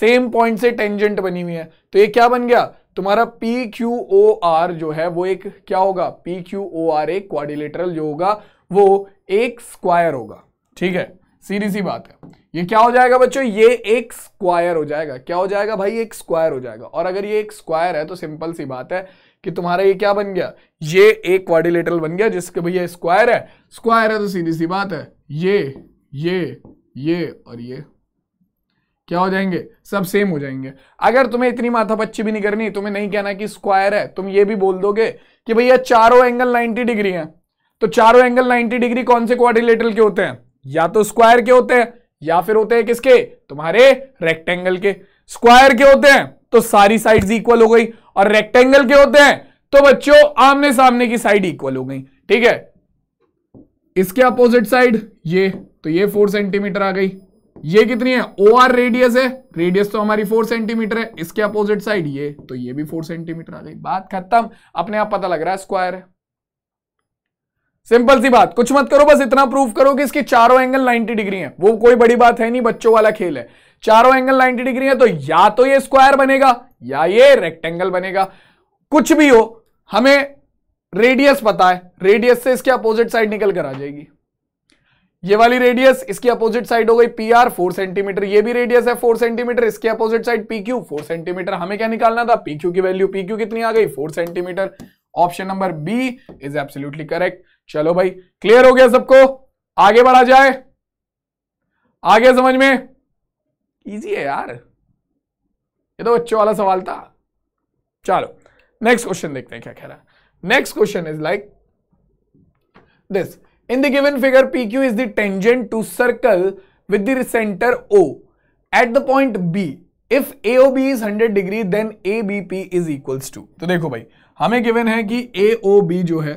सेम पॉइंट से टेंजेंट बनी हुई है तो ये क्या बन गया तुम्हारा पी क्यू ओ आर जो है वो एक क्या होगा पी क्यू ओ आर एक क्वारिलेटरल जो होगा वो एक स्क्वायर होगा ठीक है सीधी सी बात है ये क्या हो जाएगा बच्चों ये एक स्क्वायर हो जाएगा क्या हो जाएगा भाई एक स्क्वायर हो जाएगा और अगर ये एक स्क्वायर है तो सिंपल सी बात है कि तुम्हारा ये क्या बन गया ये एक क्वारिलेटर बन गया जिसके भैया स्क्वायर है स्क्वायर है तो सीधी सी बात है ये ये ये और ये क्या हो जाएंगे सब सेम हो जाएंगे अगर तुम्हें इतनी माथा पच्ची भी नहीं करनी तुम्हें नहीं कहना कि स्क्वायर है तुम ये भी बोल दोगे कि भैया चारों एंगल 90 डिग्री हैं तो चारों एंगल 90 डिग्री कौन से क्वारिलेटर के होते हैं या तो स्क्वायर के होते हैं या फिर होते हैं किसके तुम्हारे रेक्टेंगल के स्क्वायर के होते हैं तो सारी साइड्स इक्वल हो गई और रेक्टेंगल के होते हैं तो बच्चों आमने सामने की साइड इक्वल हो गई ठीक है इसके अपोजिट साइड ये तो ये फोर सेंटीमीटर आ गई ये कितनी है ओ आर रेडियस है रेडियस तो हमारी फोर सेंटीमीटर है इसके अपोजिट साइड ये तो ये भी फोर सेंटीमीटर आ गई बात खत्म अपने आप पता लग रहा है स्क्वायर है सिंपल सी बात कुछ मत करो बस इतना प्रूफ करो कि इसकी चारों एंगल 90 डिग्री हैं वो कोई बड़ी बात है नहीं बच्चों वाला खेल है चारों एंगल 90 डिग्री है तो या तो ये स्क्वायर बनेगा या ये रेक्टेंगल बनेगा कुछ भी हो हमें रेडियस पता है रेडियस से इसके अपोजिट साइड निकल कर आ जाएगी ये वाली रेडियस इसकी अपोजिट साइड हो गई पी आर फोर सेंटीमीटर ये भी रेडियस है फोर सेंटीमीटर इसके opposite side P Q four centimetre हमें क्या निकालना था पी क्यू की वैल्यू पी क्यू कितनी आ गई four centimetre option number B is absolutely correct चलो भाई क्लियर हो गया सबको आगे बढ़ा जाए आगे समझ में इजी है यार ये तो बच्चों वाला सवाल था चलो नेक्स्ट क्वेश्चन देखते हैं क्या कह रहा है next question is like this in the given figure P Q is the tangent to circle with the center O. At the point B is hundred degree 100 A B P is equals to तो देखो भाई हमें given है कि ए O B जो है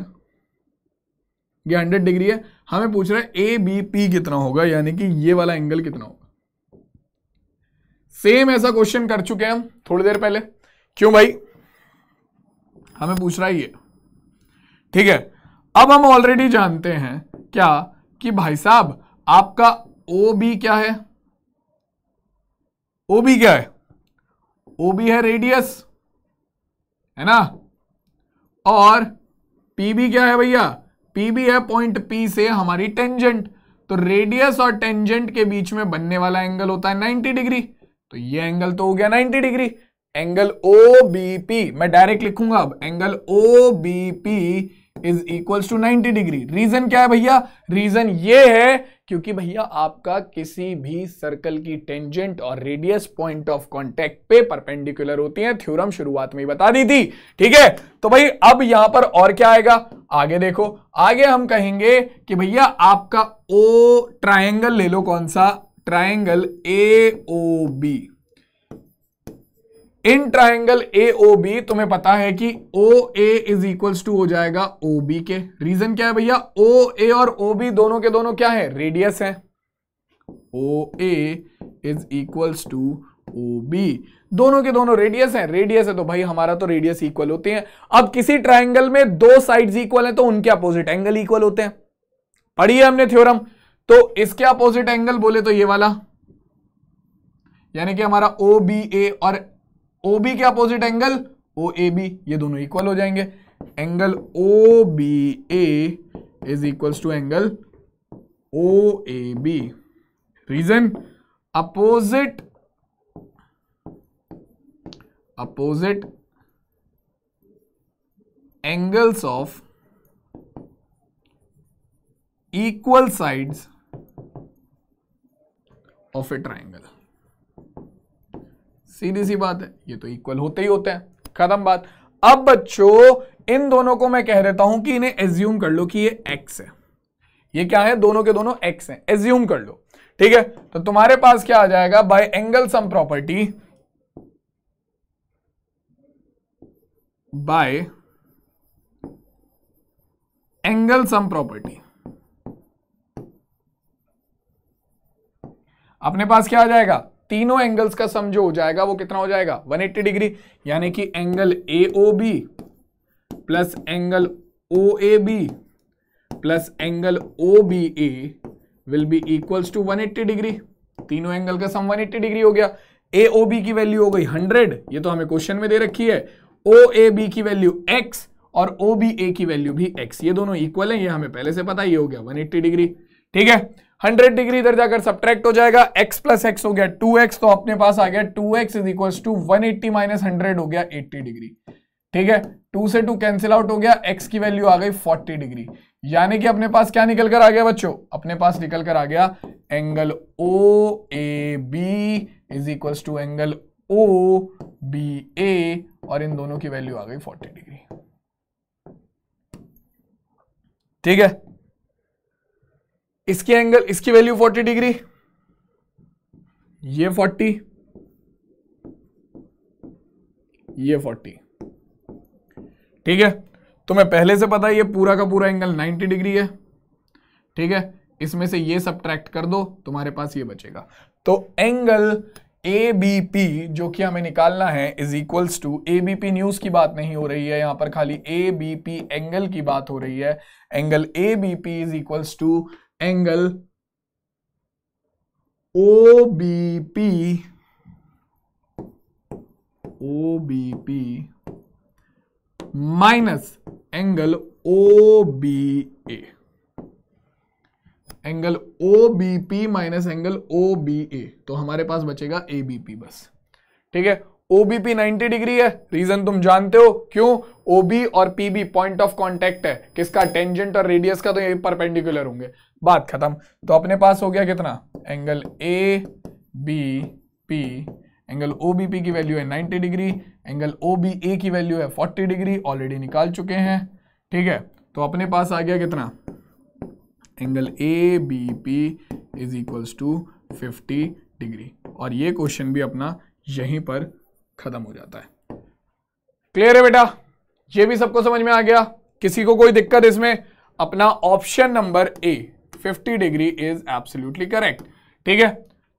ये hundred degree है हमें पूछ रहा है ए बी पी कितना होगा यानी कि ये वाला एंगल कितना होगा सेम ऐसा क्वेश्चन कर चुके हैं हम थोड़ी देर पहले क्यों भाई हमें पूछ रहा है ये ठीक है अब हम ऑलरेडी जानते हैं क्या कि भाई साहब आपका ओ बी क्या है ओ बी क्या है ओ बी है रेडियस है ना और पी बी क्या है भैया पी भी है पॉइंट पी से हमारी टेंजेंट तो रेडियस और टेंजेंट के बीच में बनने वाला एंगल होता है नाइनटी डिग्री तो ये एंगल तो हो गया ninety degree angle O B P मैं डायरेक्ट लिखूंगा अब angle O B P is equal to 90 degree reason क्या है भैया रीजन ये है क्योंकि भैया आपका किसी भी सर्कल की टेंजेंट और रेडियस पॉइंट ऑफ कांटेक्ट पे परपेंडिकुलर होती है थ्योरम शुरुआत में ही बता दी थी ठीक है तो भाई अब यहां पर और क्या आएगा आगे देखो आगे हम कहेंगे कि भैया आपका ओ ट्राइंगल ले लो कौन सा triangle A O B in triangle A O B तुम्हें पता है कि O A is equal to हो जाएगा ओ बी के रीजन क्या है भैया ओ ए और ओ बी दोनों के दोनों क्या है रेडियस है O A is equal to O B दोनों के दोनों रेडियस हैं रेडियस है तो भाई हमारा तो रेडियस इक्वल होते हैं अब किसी ट्राइंगल में दो साइड इक्वल है तो उनके अपोजिट एंगल इक्वल होते हैं पढ़िए हमने थ्योरम तो इसके अपोजिट एंगल बोले तो ये वाला यानी कि हमारा ओ बी ए और ओ बी के opposite angle O A B ये दोनों इक्वल हो जाएंगे angle O B A is to angle O A B reason opposite opposite angles of equal sides of a triangle सीधी सी बात है ये तो इक्वल होते ही होते हैं खत्म बात अब बच्चों इन दोनों को मैं कह देता हूं कि इन्हें एज्यूम कर लो कि ये एक्स है ये क्या है दोनों के दोनों एक्स हैं एज्यूम कर लो ठीक है तो तुम्हारे पास क्या आ जाएगा by angle sum property by angle sum property अपने पास क्या आ जाएगा तीनों एंगल्स का सम जो हो जाएगा वो कितना हो जाएगा 180 डिग्री यानी कि angle A O B plus angle O A B plus angle O B A will be equals to 180 degree तीनों एंगल का सम 180 डिग्री हो गया ए ओ बी की वैल्यू हो गई 100 ये तो हमें क्वेश्चन में दे रखी है ओ ए बी की वैल्यू एक्स और ओ बी ए की वैल्यू भी एक्स ये दोनों इक्वल है ये हमें पहले से पता ही हो गया 180 डिग्री ठीक है 100 डिग्री इधर जाकर सब्ट्रैक्ट हो जाएगा x प्लस एक्स हो गया 2x तो अपने पास आ गया 2x X is equal to one eighty minus hundred हो गया 80 डिग्री ठीक है 2 से 2 कैंसिल आउट हो गया x की वैल्यू आ गई 40 डिग्री यानी कि अपने पास क्या निकल कर आ गया बच्चों अपने पास निकल कर आ गया angle O A B is equal to angle O B A और इन दोनों की वैल्यू आ गई फोर्टी डिग्री ठीक है इसकी एंगल इसकी वैल्यू 40 डिग्री ये 40 ये 40 ठीक है तो मैं पहले से पता है ये पूरा का पूरा एंगल 90 डिग्री है ठीक है इसमें से ये सब्ट्रैक्ट कर दो तुम्हारे पास ये बचेगा तो एंगल ए बी पी जो कि हमें निकालना है is equals to A B P न्यूज की बात नहीं हो रही है यहां पर खाली ए बी पी एंगल की बात हो रही है angle A B P is equals to angle O B P O B P minus angle O B A angle O B P minus angle O B A तो हमारे पास बचेगा ए B P बस ठीक है ओबीपी 90 डिग्री है reason तुम जानते हो क्यों ओबी और पीबी पॉइंट ऑफ कांटेक्ट है किसका टेंजेंट और रेडियस का तो ये परपेंडिकुलर होंगे बात खत्म तो अपने पास हो गया कितना angle A B P angle O B P की वैल्यू है 90 degree angle O B A की वैल्यू है 40 डिग्री ऑलरेडी निकाल चुके हैं ठीक है तो अपने पास आ गया कितना angle A B P is equals to 50 degree और ये क्वेश्चन भी अपना यहीं पर ख़त्म हो जाता है क्लियर है बेटा ये भी सबको समझ में आ गया किसी को कोई दिक्कत इसमें अपना option number A 50 degree is absolutely correct ठीक है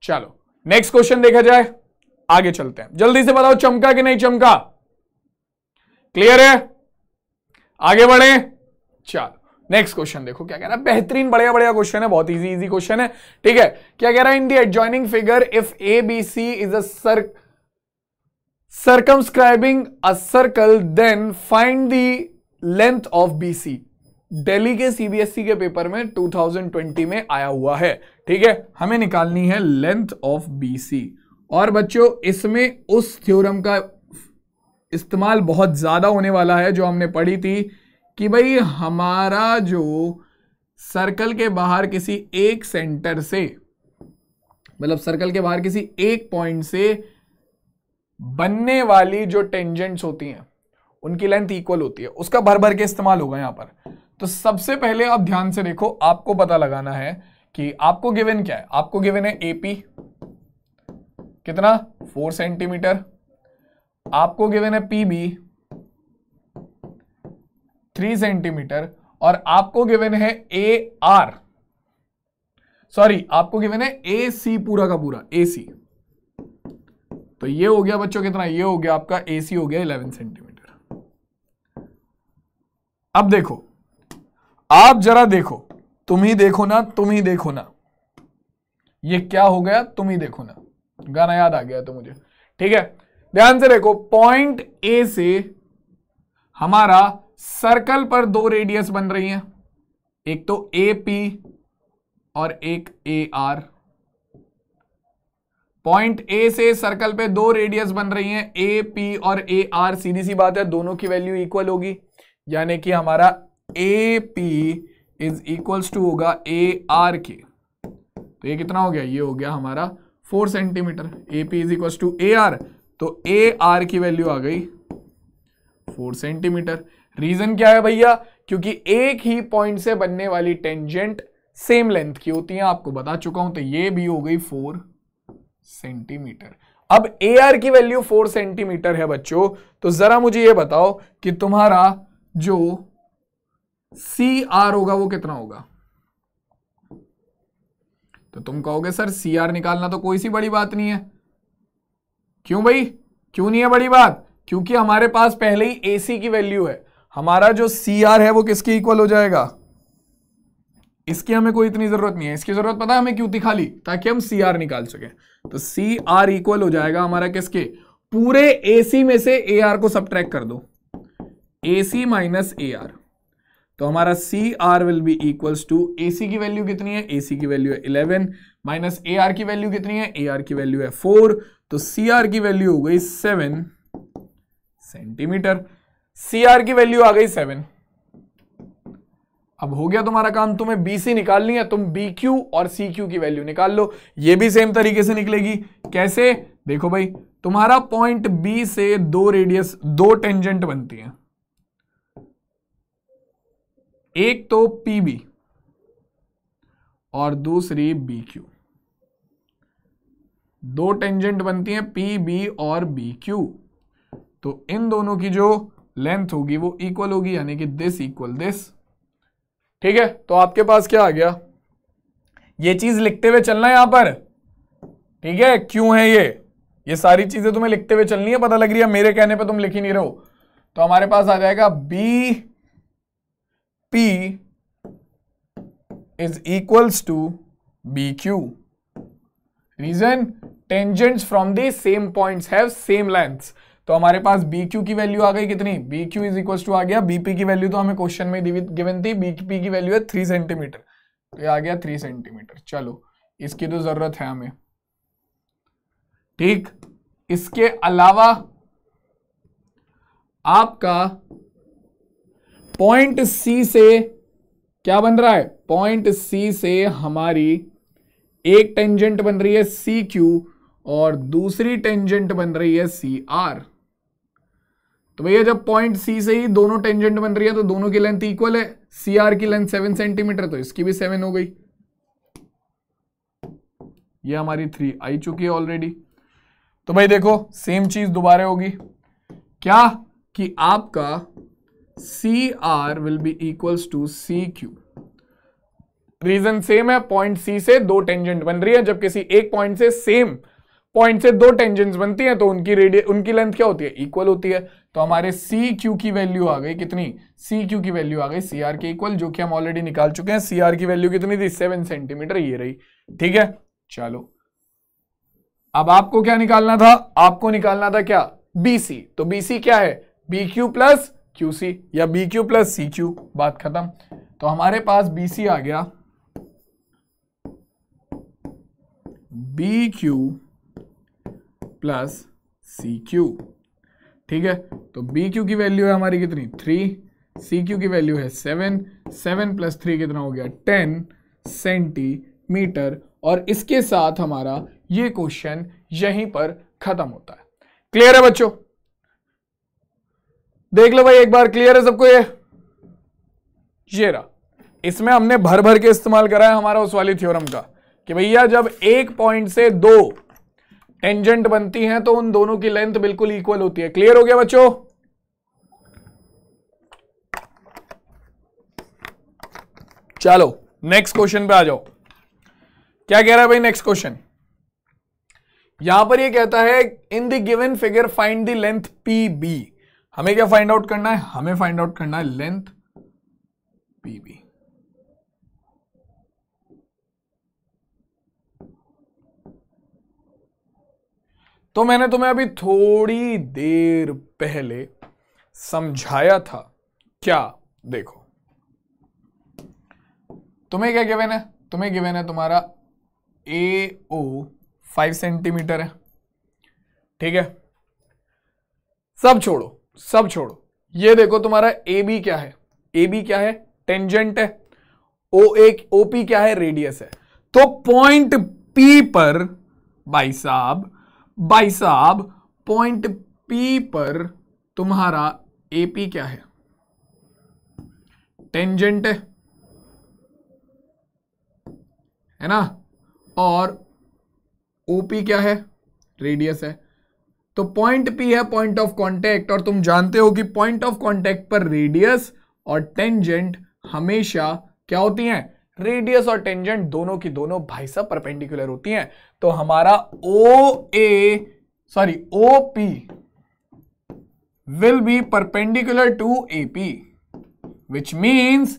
चलो नेक्स्ट क्वेश्चन देखा जाए आगे चलते हैं जल्दी से बताओ चमका कि नहीं चमका क्लियर है आगे बढ़े चलो नेक्स्ट क्वेश्चन देखो क्या कह रहा है बेहतरीन बढ़िया बढ़िया क्वेश्चन है बहुत इजी इजी क्वेश्चन है ठीक है क्या कह रहा है in the adjoining figure if A B C is a circ a circle then find find length of B C Delhi के सीबीएसई e के पेपर में 2020 में आया हुआ है ठीक है हमें निकालनी है लेंथ ऑफ बीसी और बच्चों इसमें उस थ्योरम का इस्तेमाल बहुत ज़्यादा होने वाला है जो हमने पढ़ी थी कि भाई हमारा जो सर्कल के बाहर किसी एक सेंटर से मतलब सर्कल के बाहर किसी एक पॉइंट से बनने वाली जो टेंजेंट्स होती हैं उनकी लेंथ इक्वल होती है उसका भर भर के इस्तेमाल होगा यहां पर तो सबसे पहले आप ध्यान से देखो आपको पता लगाना है कि आपको गिवन क्या है आपको गिवन है एपी कितना फोर सेंटीमीटर आपको गिवन है पीबी थ्री सेंटीमीटर और आपको गिवन है ए आर सॉरी आपको गिवन है ए सी पूरा का पूरा ए सी तो ये हो गया बच्चों कितना ये हो गया आपका ए सी हो गया इलेवन सेंटीमीटर अब देखो आप जरा देखो तुम ही देखो ना तुम ही देखो ना ये क्या हो गया तुम ही देखो ना गाना याद आ गया तो मुझे ठीक है ध्यान से देखो पॉइंट ए से हमारा सर्कल पर दो रेडियस बन रही हैं एक तो ए पी और एक ए आर पॉइंट ए से सर्कल पे दो रेडियस बन रही हैं ए पी और ए आर सीधी सी बात है दोनों की वैल्यू इक्वल होगी यानी कि हमारा A P is equals to होगा ए आर के तो ये कितना हो गया ये हो गया हमारा four centimetre A P is equals to A R तो ए आर की वैल्यू आ गई फोर सेंटीमीटर रीजन क्या है भैया क्योंकि एक ही पॉइंट से बनने वाली टेंजेंट सेम लेंथ की होती है आपको बता चुका हूं तो ये भी हो गई फोर सेंटीमीटर अब ए आर की वैल्यू फोर सेंटीमीटर है बच्चों तो जरा मुझे ये बताओ कि तुम्हारा जो सी आर होगा वो कितना होगा तो तुम कहोगे सर सी आर निकालना तो कोई सी बड़ी बात नहीं है क्यों भाई क्यों नहीं है बड़ी बात क्योंकि हमारे पास पहले ही ए सी की वैल्यू है हमारा जो सी आर है वो किसके इक्वल हो जाएगा इसकी हमें कोई इतनी जरूरत नहीं है इसकी जरूरत पता है हमें क्यों थी खाली ताकि हम सी आर निकाल सके तो सी आर इक्वल हो जाएगा हमारा किसके पूरे ए सी में से ए आर को सब्ट्रैक्ट कर दो ए सी माइनस ए आर तो हमारा C R will be equals to A C की वैल्यू कितनी है ए सी की वैल्यू है इलेवन माइनस ए आर की वैल्यू कितनी है ए आर की वैल्यू है फोर तो सी आर की वैल्यू हो गई सेवन सेंटीमीटर सी आर की वैल्यू आ गई सेवन अब हो गया तुम्हारा काम तुम्हें बी सी निकालनी है तुम बी क्यू और सी क्यू की वैल्यू निकाल लो ये भी सेम तरीके से निकलेगी कैसे देखो भाई तुम्हारा पॉइंट बी से दो रेडियस दो टेंजेंट बनती है एक तो पी बी और दूसरी बी क्यू दो टेंजेंट बनती हैं पी बी और बी क्यू तो इन दोनों की जो लेंथ होगी वो इक्वल होगी यानी कि दिस इक्वल दिस ठीक है तो आपके पास क्या आ गया ये चीज लिखते हुए चलना यहां पर ठीक है क्यों है ये ये सारी चीजें तुम्हें लिखते हुए चलनी है पता लग रही है मेरे कहने पे तुम लिख ही नहीं रहो तो हमारे पास आ जाएगा B P is equals to BQ. Reason tangents from the same points have same lengths. तो हमारे पास BQ की वैल्यू आ गई कितनी BQ इज इक्वल टू आ गया BP की वैल्यू तो हमें क्वेश्चन में गिवन थी BP की वैल्यू है थ्री सेंटीमीटर तो ये आ गया थ्री सेंटीमीटर चलो इसकी तो जरूरत है हमें ठीक इसके अलावा आपका पॉइंट सी से क्या बन रहा है पॉइंट सी से हमारी एक टेंजेंट बन रही है सी क्यू और दूसरी टेंजेंट बन रही है सी आर तो भैया जब पॉइंट सी से ही दोनों टेंजेंट बन रही है तो दोनों की लेंथ इक्वल है सी आर की लेंथ सेवन सेंटीमीटर तो इसकी भी सेवन हो गई ये हमारी थ्री आई चुकी है ऑलरेडी तो भाई देखो सेम चीज दोबारा होगी क्या कि आपका C R will be equal to C Q reason same है पॉइंट सी से दो टेंजेंट बन रही है जब किसी एक पॉइंट से सेम पॉइंट से दो टेंजेंट बनती हैं तो उनकी रेडियो उनकी लेंथ क्या होती है इक्वल होती है तो हमारे सी क्यू की वैल्यू आ गई कितनी सी क्यू की वैल्यू आ गई सी आर के इक्वल जो कि हम ऑलरेडी निकाल चुके हैं सी आर की वैल्यू कितनी थी सेवन सेंटीमीटर ये रही ठीक है चलो अब आपको क्या निकालना था आपको निकालना था क्या बीसी तो बीसी क्या है बी क्यू प्लस QC या B Q plus C Q बात खत्म तो हमारे पास बी सी आ गया BQ क्यू प्लस सी ठीक है तो BQ की वैल्यू है हमारी कितनी थ्री सी क्यू की वैल्यू है सेवन सेवन प्लस थ्री कितना हो गया टेन सेंटीमीटर और इसके साथ हमारा ये क्वेश्चन यहीं पर ख़त्म होता है क्लियर है बच्चों देख लो भाई एक बार क्लियर है सबको ये ये रहा इसमें हमने भर भर के इस्तेमाल करा है हमारा उस वाली थ्योरम का कि भैया जब एक पॉइंट से दो टेंजेंट बनती हैं तो उन दोनों की लेंथ बिल्कुल इक्वल होती है क्लियर हो गया बच्चों चलो नेक्स्ट क्वेश्चन पे आ जाओ क्या कह रहा है भाई नेक्स्ट क्वेश्चन यहां पर ये कहता है in the given figure find the length P B हमें क्या फाइंड आउट करना है हमें फाइंड आउट करना है लेंथ पीबी तो मैंने तुम्हें अभी थोड़ी देर पहले समझाया था क्या देखो तुम्हें क्या गिवेन है तुम्हें गिवेन है तुम्हारा ए ओ फाइव सेंटीमीटर है ठीक है सब छोड़ो सब छोड़ो ये देखो तुम्हारा ए बी क्या है ए बी क्या है टेंजेंट है ओ ए ओपी क्या है रेडियस है तो पॉइंट पी पर भाई साहब भाई साहब पॉइंट पी पर तुम्हारा ए पी क्या है टेंजेंट है है ना और ओ पी क्या है रेडियस है तो पॉइंट पी है पॉइंट ऑफ कॉन्टेक्ट और तुम जानते हो कि पॉइंट ऑफ कॉन्टेक्ट पर रेडियस और टेंजेंट हमेशा क्या होती हैं रेडियस और टेंजेंट दोनों की दोनों भाई साहब परपेंडिकुलर होती हैं तो हमारा O A sorry O P will be perpendicular to A P which means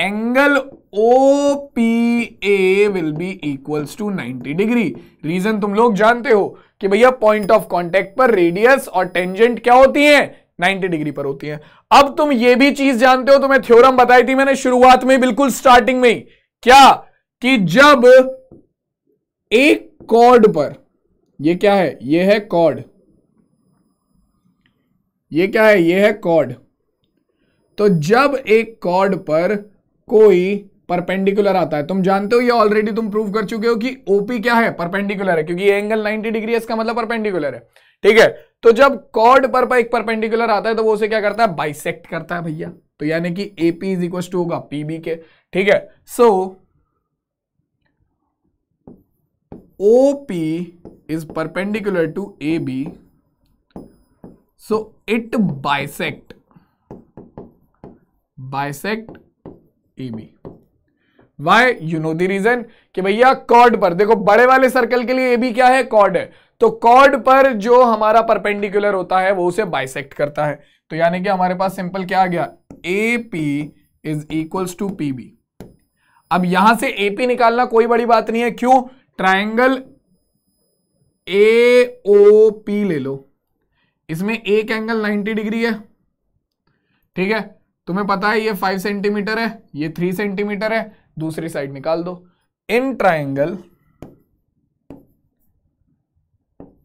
angle O P A will be equals to 90 degree reason तुम लोग जानते हो कि भैया पॉइंट ऑफ कॉन्टेक्ट पर रेडियस और टेंजेंट क्या होती है 90 डिग्री पर होती है अब तुम ये भी चीज जानते हो तुम्हें थ्योरम बताई थी मैंने शुरुआत में बिल्कुल स्टार्टिंग में ही क्या कि जब एक कॉर्ड पर ये क्या है ये है कॉर्ड ये क्या है ये है कॉर्ड तो जब एक कॉर्ड पर कोई परपेंडिकुलर आता है तुम जानते हो ये ऑलरेडी तुम प्रूव कर चुके हो कि ओपी क्या है परपेंडिकुलर है क्योंकि ये एंगल 90 डिग्री है इसका मतलब परपेंडिकुलर है ठीक है तो जब कॉर्ड पर एक परपेंडिकुलर आता है तो वो उसे क्या करता है बाइसेक्ट करता है भैया तो यानी कि एपी इज इक्वल टू होगा पीबी के ठीक है so OP is perpendicular to A B so it bisect bisect A B why you know the reason कि भैया कॉर्ड पर देखो बड़े वाले सर्कल के लिए ए बी क्या है कॉर्ड है तो कॉर्ड पर जो हमारा परपेंडिकुलर होता है वो उसे बाइसेक्ट करता है तो यानी कि हमारे पास सिंपल क्या आ गया A P is equals to P B अब यहां से ए पी निकालना कोई बड़ी बात नहीं है क्यों ट्राइंगल ए ओ पी ले लो इसमें एक एंगल 90 डिग्री है ठीक है तुम्हें पता है ये फाइव सेंटीमीटर है ये थ्री सेंटीमीटर है दूसरी साइड निकाल दो इन ट्राइंगल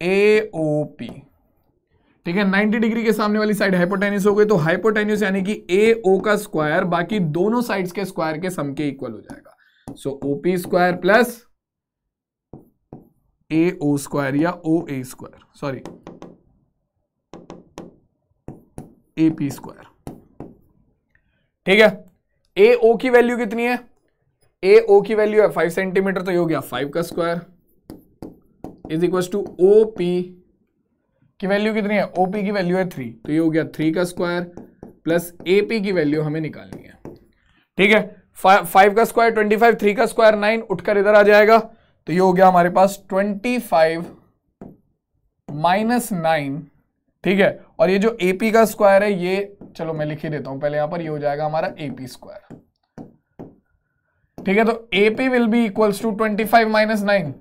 ए पी ठीक है 90 डिग्री के सामने वाली साइड हाइपोटेनियस हो गई तो हाइपोटेनियस यानी कि ए ओ का स्क्वायर बाकी दोनों साइड्स के स्क्वायर के सम के इक्वल हो जाएगा so OP square plus A O square या O A square sorry AP square ठीक है ए ओ की वैल्यू कितनी है ए ओ की वैल्यू है फाइव सेंटीमीटर तो ये हो गया फाइव का square is equal to O P की वैल्यू कितनी है ओपी की वैल्यू है थ्री तो ये हो गया थ्री का स्क्वायर प्लस ए पी की वैल्यू हमें निकालनी है ठीक है फाइव का स्क्वायर ट्वेंटी फाइव थ्री का स्क्वायर नाइन उठकर इधर आ जाएगा तो ये हो गया हमारे पास ट्वेंटी फाइव माइनस नाइन ठीक है और ये जो ए पी का स्क्वायर है ये चलो मैं लिख ही देता हूं पहले यहां पर ये हो जाएगा हमारा एपी स्क्वायर ठीक है तो AP will be equals to twenty five minus nine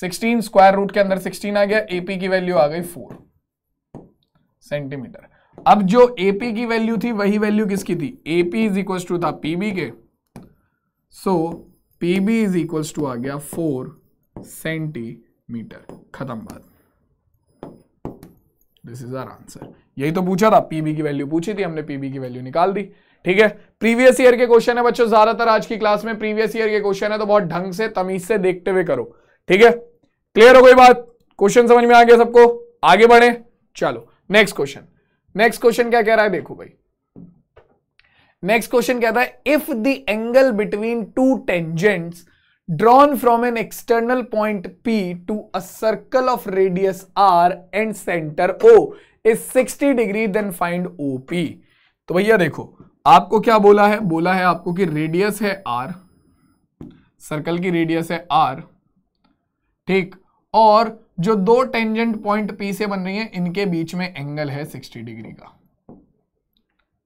sixteen square root के अंदर सिक्सटीन आ गया एपी की वैल्यू आ गई फोर सेंटीमीटर अब जो एपी की वैल्यू थी वही वैल्यू किसकी थी एपी इज इक्वल टू था पीबी के so PB is equal to आ गया फोर सेंटीमीटर खत्म बात दिस इज आर आंसर यही तो पूछा था पीबी की वैल्यू पूछी थी हमने पीबी की वैल्यू निकाल दी ठीक है प्रीवियस ईयर के क्वेश्चन है बच्चों ज्यादातर आज की क्लास में प्रीवियस ईयर के क्वेश्चन है तो बहुत ढंग से तमीज से देखते हुए करो ठीक है क्लियर हो गई बात क्वेश्चन समझ में आ गया सबको आगे बढ़े चलो नेक्स्ट क्वेश्चन नेक्स्ट क्वेश्चन क्या कह रहा है देखो भाई नेक्स्ट क्वेश्चन कहता है if the angle between two tangents drawn from an external point P to a circle of radius R and centre O is 60 degree then find OP तो भैया देखो आपको क्या बोला है बोला है आपको कि रेडियस है आर सर्कल की रेडियस है आर ठीक और जो दो टेंजेंट पॉइंट पी से बन रही है इनके बीच में एंगल है 60 डिग्री का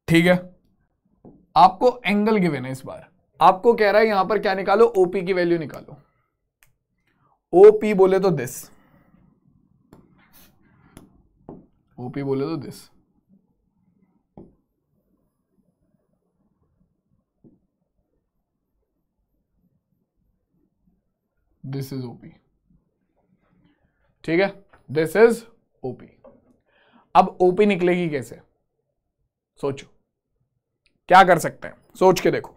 ठीक है आपको एंगल गिवेन है इस बार आपको कह रहा है यहां पर क्या निकालो ओपी की वैल्यू निकालो ओपी बोले तो दिस ओपी बोले तो दिस दिस इज ओपी ठीक है दिस इज ओपी अब ओपी निकलेगी कैसे सोचो क्या कर सकते हैं सोच के देखो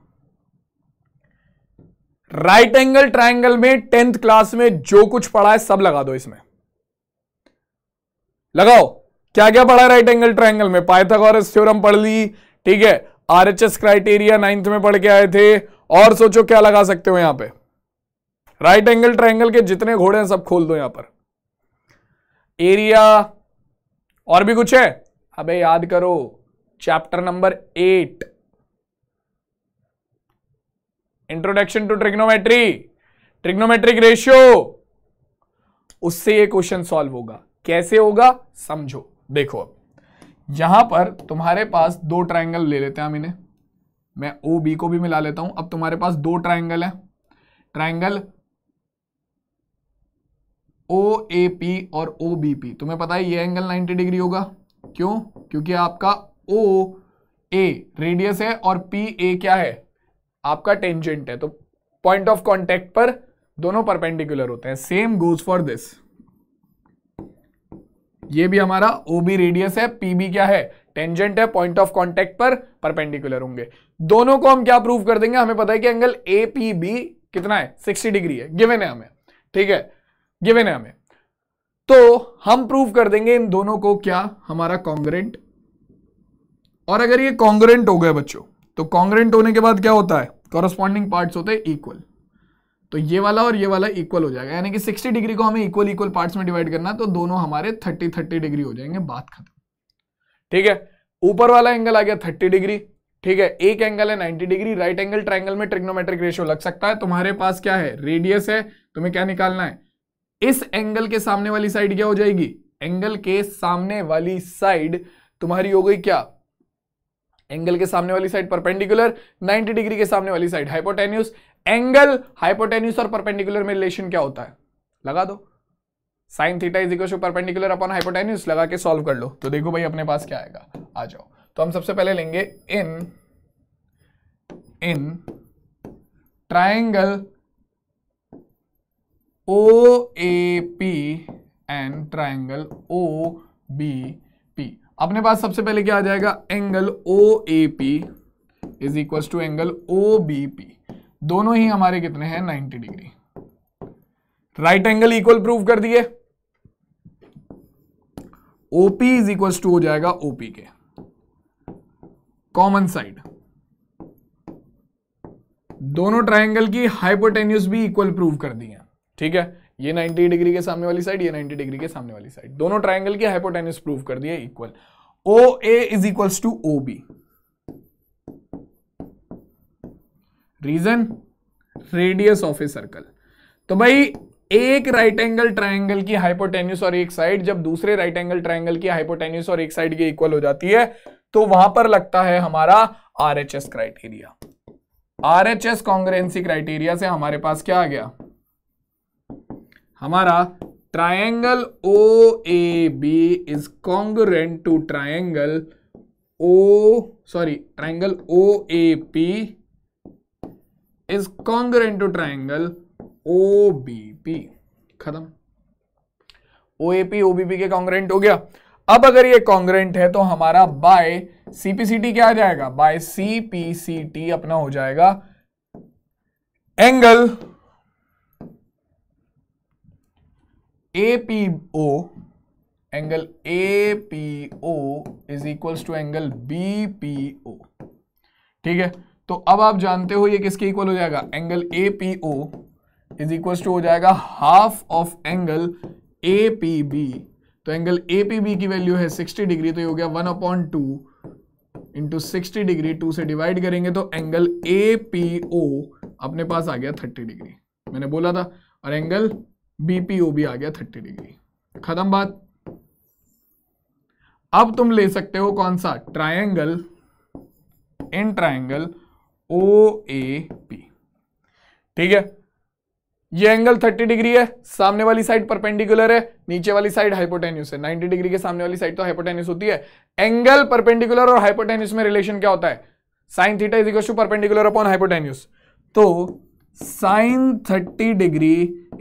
राइट एंगल ट्राइंगल में टेंथ क्लास में जो कुछ पढ़ा है सब लगा दो इसमें लगाओ क्या क्या पढ़ा राइट एंगल ट्राइंगल में पाइथागोरस थ्योरम पढ़ ली ठीक है आरएचएस क्राइटेरिया नाइन्थ में पढ़ के आए थे और सोचो क्या लगा सकते हो यहां पे राइट एंगल ट्राइंगल के जितने घोड़े हैं सब खोल दो यहां पर एरिया और भी कुछ है अबे याद करो chapter number eight introduction to trigonometry trigonometric ratio उससे ये क्वेश्चन सॉल्व होगा कैसे होगा समझो देखो अब यहां पर तुम्हारे पास दो ट्राइंगल ले लेते हैं हम इन्हें मैं ओ बी को भी मिला लेता हूं अब तुम्हारे पास दो ट्राइंगल है ट्राइंगल ओ ए पी और ओ बी पी तुम्हें पता है ये एंगल 90 डिग्री होगा क्यों क्योंकि आपका ओ ए रेडियस है और पी ए क्या है आपका टेंजेंट है तो पॉइंट ऑफ कॉन्टेक्ट पर दोनों परपेंडिकुलर होते हैं सेम गोज फॉर दिस ये भी हमारा ओबी रेडियस है पीबी क्या है टेंजेंट है पॉइंट ऑफ कॉन्टेक्ट पर परपेंडिकुलर होंगे दोनों को हम क्या प्रूव कर देंगे हमें पता है कि एंगल ए पी बी कितना है सिक्सटी डिग्री है गिवेन है हमें ठीक है गिवेन है हमें तो हम प्रूव कर देंगे इन दोनों को क्या हमारा कॉन्ग्रेंट और अगर ये कॉन्ग्रेंट हो गए बच्चों तो कॉन्ग्रेंट होने के बाद क्या होता है कॉरस्पॉन्डिंग पार्ट होते हैं इक्वल तो ये वाला और ये वाला इक्वल हो जाएगा यानी कि 60 डिग्री को हमें इक्वल इक्वल पार्ट्स में डिवाइड करना तो दोनों हमारे 30 30 डिग्री हो जाएंगे बात खत्म ठीक है ऊपर वाला एंगल आ गया 30 डिग्री ठीक है एक एंगल है 90 डिग्री राइट एंगल ट्राइंगल में ट्रिग्नोमेट्रिक रेशियो लग सकता है तुम्हारे पास क्या है रेडियस है तुम्हें क्या निकालना है इस एंगल के सामने वाली साइड क्या हो जाएगी एंगल के सामने वाली साइड तुम्हारी हो गई क्या एंगल के सामने वाली साइड परपेंडिकुलर 90 डिग्री के सामने वाली साइड हाइपोटेन्यूस एंगल हाइपोटेन्यूस और परपेंडिकुलर में रिलेशन क्या होता है लगा दो sine theta is equal to perpendicular upon hypotenuse लगा के सॉल्व कर लो तो देखो भाई अपने पास क्या आएगा आ जाओ तो हम सबसे पहले लेंगे in in triangle O A P and triangle O B P अपने पास सबसे पहले क्या आ जाएगा angle O A P is equal to angle O B P दोनों ही हमारे कितने हैं 90 degree right angle equal prove कर दिए ओपी इज इक्वल टू हो जाएगा ओपी के कॉमन साइड दोनों ट्राइंगल की हाइपोटेन्यूस भी इक्वल प्रूव कर दिए ठीक है ये 90 डिग्री के सामने वाली साइड ये 90 डिग्री के सामने वाली साइड दोनों ट्राइंगल की हाइपोटेन्यूस प्रूव कर दिए equal O A is equal to O B reason radius of a circle तो भाई एक राइट एंगल ट्राइंगल की हाइपोटेन्यूस और एक साइड जब दूसरे राइट एंगल ट्राइंगल की हाइपोटेन्यूस और एक साइड की इक्वल हो जाती है तो वहां पर लगता है हमारा RHS criteria RHS congruency criteria से हमारे पास क्या आ गया हमारा triangle O A B is congruent to triangle O sorry triangle O A P is congruent to triangle O B P खत्म ओ ए पी के कॉन्ग्रेंट हो गया अब अगर ये कॉन्ग्रेंट है तो हमारा बाय सीपीसीटी क्या आ जाएगा बाय सीपीसीटी अपना हो जाएगा angle APO angle APO is equals to angle BPO ठीक है तो अब आप जानते हो ये किसके इक्वल हो जाएगा angle A P O is equal to हो जाएगा half of angle A P B तो एंगल ए पी बी की वैल्यू है 60 डिग्री तो ये हो गया one upon two into sixty degree two से डिवाइड करेंगे तो एंगल ए पी ओ अपने पास आ गया 30 डिग्री मैंने बोला था और एंगल बी पी ओ भी आ गया 30 डिग्री खत्म बात अब तुम ले सकते हो कौन सा triangle in triangle O A P ठीक है ये एंगल 30 डिग्री है सामने वाली साइड परपेंडिकुलर है नीचे वाली साइड हाइपोटेन्यूस है 90 डिग्री के सामने वाली साइड तो हाइपोटेन्यूस होती है एंगल परपेंडिकुलर और हाइपोटेन्यूस में रिलेशन क्या होता है sine theta is equal to perpendicular upon hypotenuse तो sine 30 degree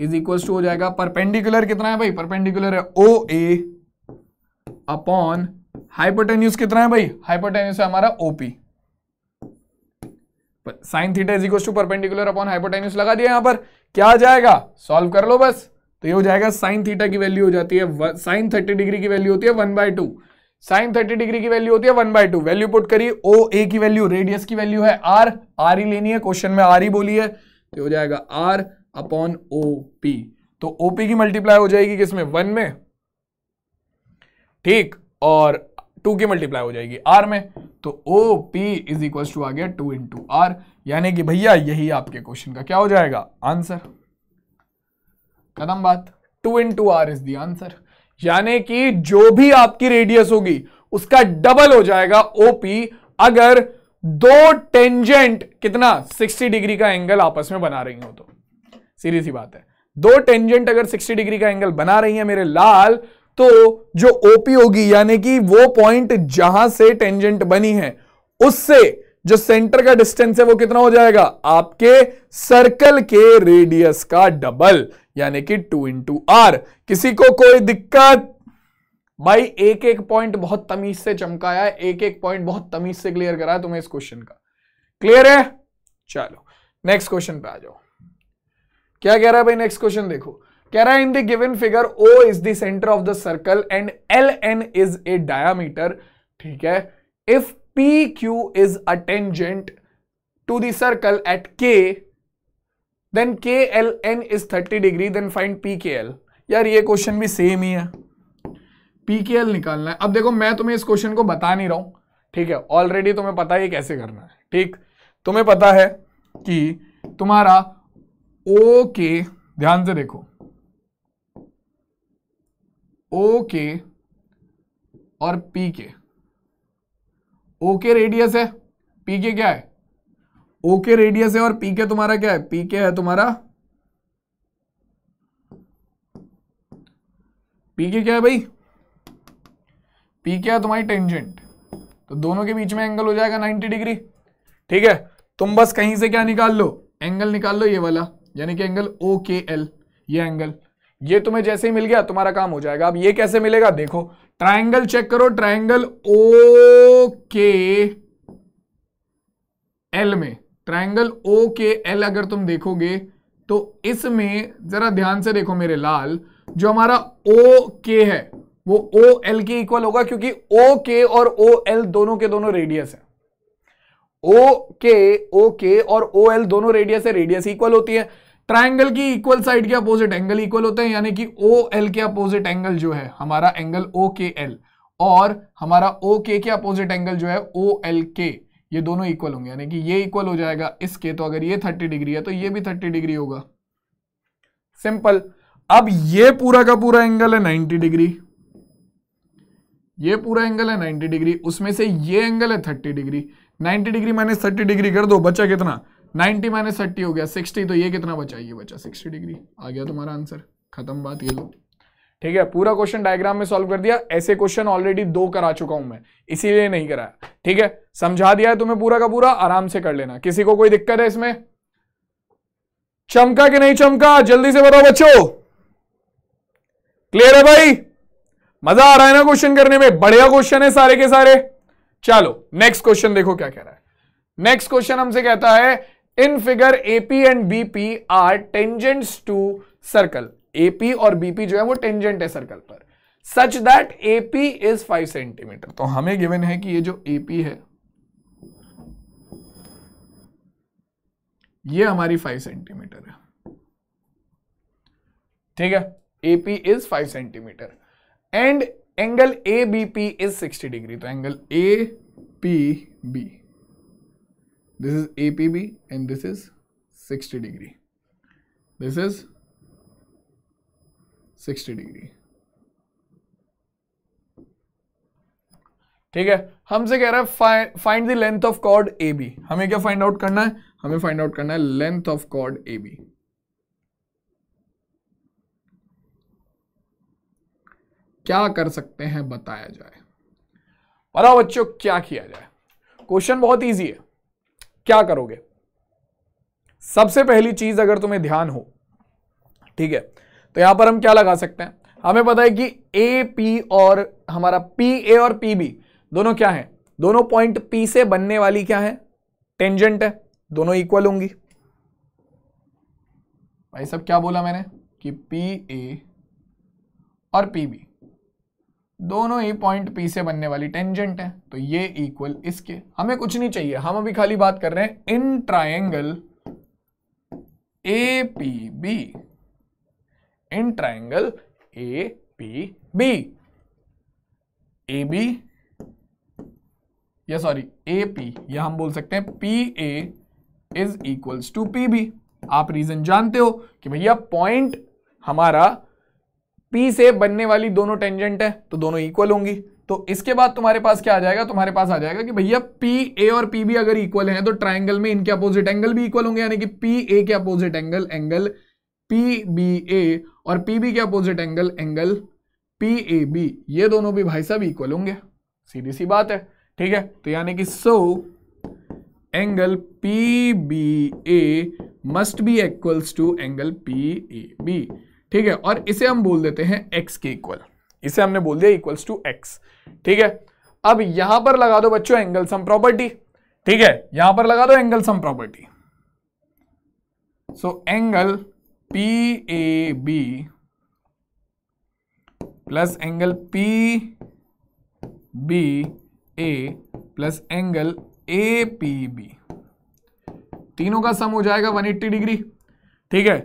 is equal to हो जाएगा परपेंडिकुलर कितना है भाई परपेंडिकुलर है ओ ए अपॉन हाइपोटेन्यूस कितना है भाई हाइपोटेन्यूस है हमारा OP sine theta is equal to perpendicular upon hypotenuse लगा दिया यहां पर क्या जाएगा सॉल्व कर लो बस तो ये हो जाएगा साइन थीटा की वैल्यू हो जाती है साइन थर्टी डिग्री की वैल्यू होती है one by two sine thirty degree की वैल्यू होती है one by two value put करिए ओ ए की वैल्यू रेडियस की वैल्यू है आर आर ही लेनी है क्वेश्चन में आर ही बोली है तो हो जाएगा आर अपॉन ओ पी तो ओपी की मल्टीप्लाई हो जाएगी किसमें वन में ठीक और टू की मल्टीप्लाई हो जाएगी आर में तो O P is equal to आ गया टू टू आर यानी कि भैया यही आपके क्वेश्चन का क्या हो जाएगा आंसर कदम बात two two R is the answer यानी कि जो भी आपकी रेडियस होगी उसका डबल हो जाएगा ओपी अगर दो टेंजेंट कितना 60 डिग्री का एंगल आपस में बना रही हो तो सीधी सी बात है दो टेंजेंट अगर 60 डिग्री का एंगल बना रही है मेरे लाल तो जो ओपी होगी यानी कि वो पॉइंट जहां से टेंजेंट बनी है उससे जो सेंटर का डिस्टेंस है वो कितना हो जाएगा आपके सर्कल के रेडियस का डबल यानी कि टू इंटू आर किसी को कोई दिक्कत भाई एक एक पॉइंट बहुत तमीज से चमकाया है एक एक पॉइंट बहुत तमीज से क्लियर कराया तुम्हें इस क्वेश्चन का क्लियर है चलो नेक्स्ट क्वेश्चन पे आ जाओ क्या कह रहा है भाई नेक्स्ट क्वेश्चन देखो कह रहा है in the given figure O is the centre of the circle and L N is a diameter ठीक है if P Q is a tangent to the circle at K then K L N is thirty degree then find P K L यार ये question भी same ही है P K L निकालना है अब देखो मैं तुम्हें इस क्वेश्चन को बता नहीं रहा हूं ठीक है ऑलरेडी तुम्हें पता है कैसे करना है ठीक तुम्हें पता है कि तुम्हारा ओ के ध्यान से देखो ओ के और पी के ओ के रेडियस है पी के क्या है ओ के रेडियस है और पी के तुम्हारा क्या है पी के है तुम्हारा पी के क्या है भाई पी के है तुम्हारी टेंजेंट तो दोनों के बीच में एंगल हो जाएगा 90 डिग्री ठीक है तुम बस कहीं से क्या निकाल लो एंगल निकाल लो ये वाला यानी कि एंगल ओ के एल ये एंगल ये तुम्हें जैसे ही मिल गया तुम्हारा काम हो जाएगा अब ये कैसे मिलेगा देखो ट्राइंगल चेक करो ट्राइंगल ओ के एल में ट्राइंगल ओ के एल अगर तुम देखोगे तो इसमें जरा ध्यान से देखो मेरे लाल जो हमारा ओ के है वो ओ एल के इक्वल होगा क्योंकि ओ के और ओ एल दोनों के दोनों रेडियस है ओ के ओ के और ओ एल दोनों रेडियस है रेडियस इक्वल होती है ट्राइंगल की इक्वल साइड के अपोजिट एंगल इक्वल होते हैं यानी कि ओ एल के अपोजिट एंगल जो है हमारा एंगल ओ के एल और हमारा ओ के के अपोजिट एंगल जो है ओ एल के ये दोनों इक्वल होंगे यानी कि ये इक्वल हो जाएगा इसके तो अगर ये थर्टी डिग्री है तो ये भी थर्टी डिग्री होगा सिंपल अब ये पूरा का पूरा एंगल है नाइन्टी डिग्री ये पूरा एंगल है 90 डिग्री उसमें से ये एंगल है 30 डिग्री 90 डिग्री माइनस 30 डिग्री कर दो बचा कितना नाइनटी माइनस थर्टी हो गया सिक्सटी तो ये कितना बचा ये बचा सिक्सटी डिग्री आ गया तुम्हारा आंसर खत्म बात ये लो ठीक है पूरा क्वेश्चन डायग्राम में सॉल्व कर दिया ऐसे क्वेश्चन ऑलरेडी दो करा चुका हूं मैं इसीलिए नहीं कराया ठीक है समझा दिया है तुम्हें पूरा का पूरा आराम से कर लेना किसी को कोई दिक्कत है इसमें चमका कि नहीं चमका जल्दी से बताओ बच्चों क्लियर है भाई मजा आ रहा है ना क्वेश्चन करने में बढ़िया क्वेश्चन है सारे के सारे चलो नेक्स्ट क्वेश्चन देखो क्या कह रहा है नेक्स्ट क्वेश्चन हमसे कहता है in figure AP and BP are tangents to circle AP और बीपी जो है वो टेंजेंट है सर्कल पर such that AP is five centimetre तो हमें गिवन है कि ये जो एपी है ये हमारी फाइव सेंटीमीटर है ठीक है AP is five centimetre and angle A B P is sixty degree तो angle A P B this is APB and this is 60 degree this is 60 degree ठीक है हमसे कह रहा है find the length of chord A B हमें क्या find out करना है हमें फाइंड आउट करना है length of chord A B क्या कर सकते हैं बताया जाए बताओ बच्चों क्या किया जाए क्वेश्चन बहुत इजी है क्या करोगे सबसे पहली चीज अगर तुम्हें ध्यान हो ठीक है तो यहां पर हम क्या लगा सकते हैं हमें पता है कि ए पी और हमारा पी ए और पी बी दोनों क्या है दोनों पॉइंट पी से बनने वाली क्या है टेंजेंट है दोनों इक्वल होंगी भाई सब क्या बोला मैंने कि पी ए और पी बी दोनों ही पॉइंट पी से बनने वाली टेंजेंट है तो ये इक्वल इसके हमें कुछ नहीं चाहिए हम अभी खाली बात कर रहे हैं in triangle A P B in triangle A P B A B या सॉरी ए पी या हम बोल सकते हैं P A is equals to P B आप रीजन जानते हो कि भैया पॉइंट हमारा पी से बनने वाली दोनों टेंजेंट है तो दोनों इक्वल होंगी तो इसके बाद तुम्हारे पास क्या आ जाएगा तुम्हारे पास आ जाएगा कि भैया पी ए और पी बी अगर इक्वल हैं तो ट्राइंगल में इनके अपोजिट एंगल भी इक्वल होंगे यानी कि पी ए के opposite angle angle P B A और पी बी के opposite angle angle P A B ये दोनों भी भाई साहब इक्वल होंगे सीधी सी बात है ठीक है तो यानी कि so angle P B A must be equals to angle P A B ठीक है और इसे हम बोल देते हैं एक्स के इक्वल इसे हमने बोल दिया इक्वल्स टू एक्स ठीक है अब यहां पर लगा दो बच्चों एंगल सम प्रॉपर्टी ठीक है यहां पर लगा दो angle sum property so angle P A B plus angle P B A plus angle A P B तीनों का सम हो जाएगा 180 डिग्री ठीक है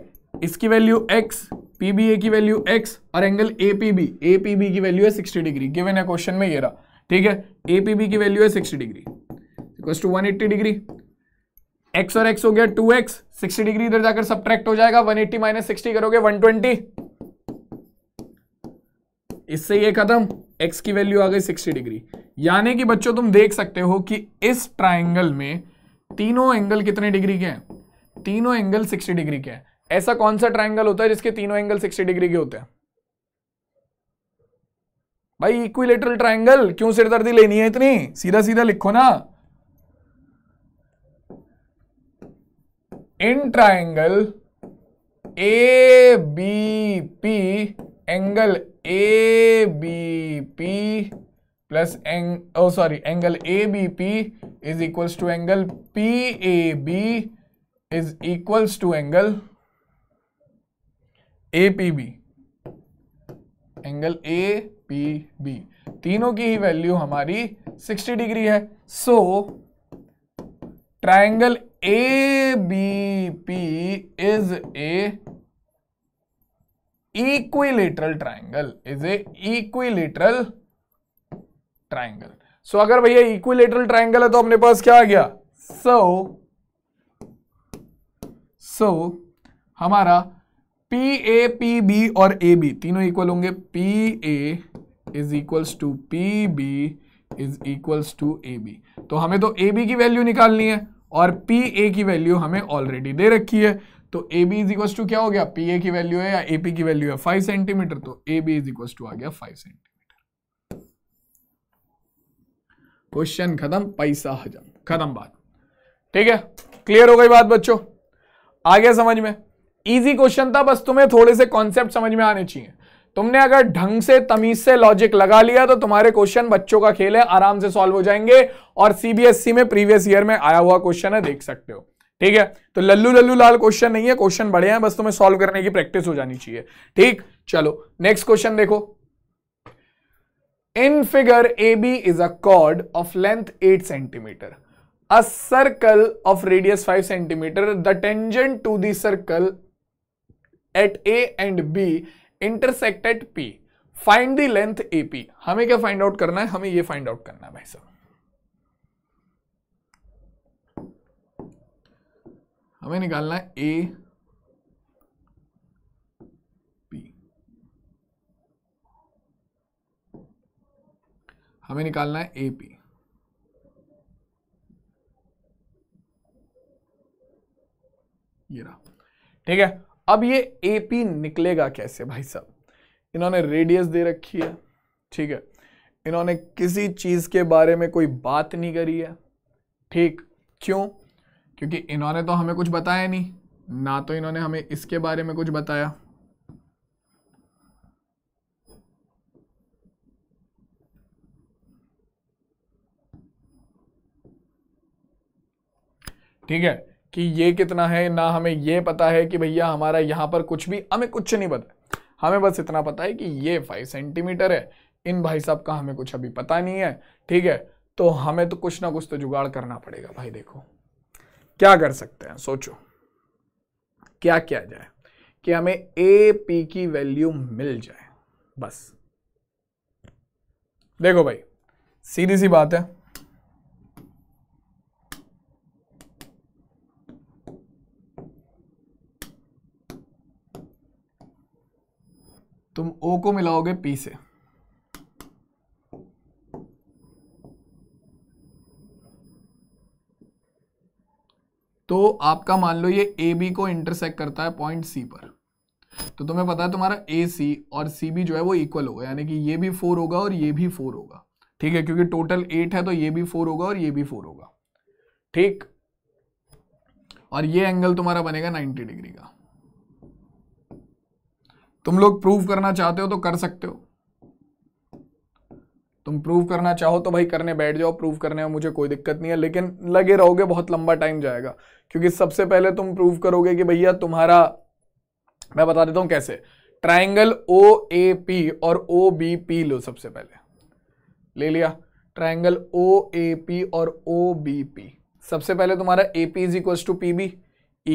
इसकी वैल्यू एक्स पीबीए की वैल्यू एक्स और एंगल एपीबी एपीबी की वैल्यू है सिक्सटी डिग्री गिवन है क्वेश्चन में ये रहा ठीक है एपीबी की वैल्यू है sixty degree equals to eighty degree x और एक्स हो गया टू एक्स सिक्सटी डिग्री इधर जाकर सब्ट्रैक्ट हो जाएगा वन एट्टी माइनस सिक्सटी करोगे वन ट्वेंटी इससे ये खत्म x की वैल्यू आ गई 60 डिग्री यानी कि बच्चों तुम देख सकते हो कि इस ट्राइंगल में तीनों एंगल कितने डिग्री के हैं तीनों एंगल 60 डिग्री के हैं ऐसा कौन सा ट्राइंगल होता है जिसके तीनों एंगल 60 डिग्री के होते हैं भाई इक्विलेटरल ट्राइंगल क्यों सिरदर्दी लेनी है इतनी सीधा सीधा लिखो ना in triangle A B P angle A B P plus एंग oh sorry angle A B P is equals to angle P A B is equals to angle A P B angle A P B तीनों की ही value हमारी 60 degree है so triangle A B P is a equilateral triangle is a equilateral triangle so अगर भैया equilateral triangle है तो अपने पास क्या आ गया सो so, सो so, हमारा पी ए पी बी और ए बी तीनों इक्वल होंगे P A is equals to P B is equals to A B तो हमें तो ए बी की वैल्यू निकालनी है और पी ए की वैल्यू हमें ऑलरेडी दे रखी है तो A B is equals to क्या हो गया पी ए की वैल्यू है या ए पी की वैल्यू है फाइव सेंटीमीटर तो A B is equals to आ गया फाइव सेंटीमीटर क्वेश्चन खत्म पैसा हजम खत्म बात ठीक है क्लियर हो गई बात बच्चों आ गया समझ में इजी क्वेश्चन था बस तुम्हें थोड़े से कॉन्सेप्ट समझ में आने चाहिए तुमने अगर ढंग से तमीज से लॉजिक लगा लिया तो तुम्हारे क्वेश्चन बच्चों का खेल है आराम से सॉल्व हो जाएंगे और सीबीएसई में प्रीवियस ईयर में आया हुआ क्वेश्चन है देख सकते हो ठीक है तो लल्लू लल्लू लाल क्वेश्चन नहीं है क्वेश्चन बढ़े हैं बस तुम्हें सॉल्व करने की प्रैक्टिस हो जानी चाहिए ठीक चलो नेक्स्ट क्वेश्चन देखो in figure A B is a chord of length eight centimetre a circle of radius five centimetre the tangent to the circle at A and B intersect at P find the length A P हमें क्या find out करना है हमें ये find out करना है भाई साहब हमें निकालना है ए पी हमें निकालना है ए पी ये रहा ठीक है अब ये ए पी निकलेगा कैसे भाई साहब इन्होंने रेडियस दे रखी है ठीक है इन्होंने किसी चीज़ के बारे में कोई बात नहीं करी है ठीक क्यों क्योंकि इन्होंने तो हमें कुछ बताया नहीं ना तो इन्होंने हमें इसके बारे में कुछ बताया ठीक है कि ये कितना है ना हमें ये पता है कि भैया हमारा यहाँ पर कुछ भी हमें कुछ नहीं पता हमें बस इतना पता है कि ये फाइव सेंटीमीटर है इन भाई साहब का हमें कुछ अभी पता नहीं है ठीक है तो हमें तो कुछ ना कुछ तो जुगाड़ करना पड़ेगा भाई देखो क्या कर सकते हैं सोचो क्या किया जाए कि हमें ए पी की वैल्यू मिल जाए बस देखो भाई सीधी सी बात है तुम ओ को मिलाओगे पी से तो आपका मान लो ये ए बी को इंटरसेक्ट करता है पॉइंट सी पर तो तुम्हें पता है तुम्हारा ए सी और सी बी जो है वो इक्वल होगा यानी कि ये भी फोर होगा और ये भी फोर होगा ठीक है क्योंकि टोटल एट है तो ये भी फोर होगा और ये भी फोर होगा ठीक और ये एंगल तुम्हारा बनेगा नाइन्टी डिग्री का तुम लोग प्रूव करना चाहते हो तो कर सकते हो तुम प्रूव करना चाहो तो भाई करने बैठ जाओ प्रूव करने में मुझे कोई दिक्कत नहीं है लेकिन लगे रहोगे बहुत लंबा टाइम जाएगा क्योंकि सबसे पहले तुम प्रूव करोगे कि भैया तुम्हारा मैं बता देता हूं कैसे ट्राइंगल ओ ए पी और ओ बी पी लो सबसे पहले ले लिया ट्राइंगल ओ ए पी और ओ बी पी सबसे पहले तुम्हारा A P is equal to P B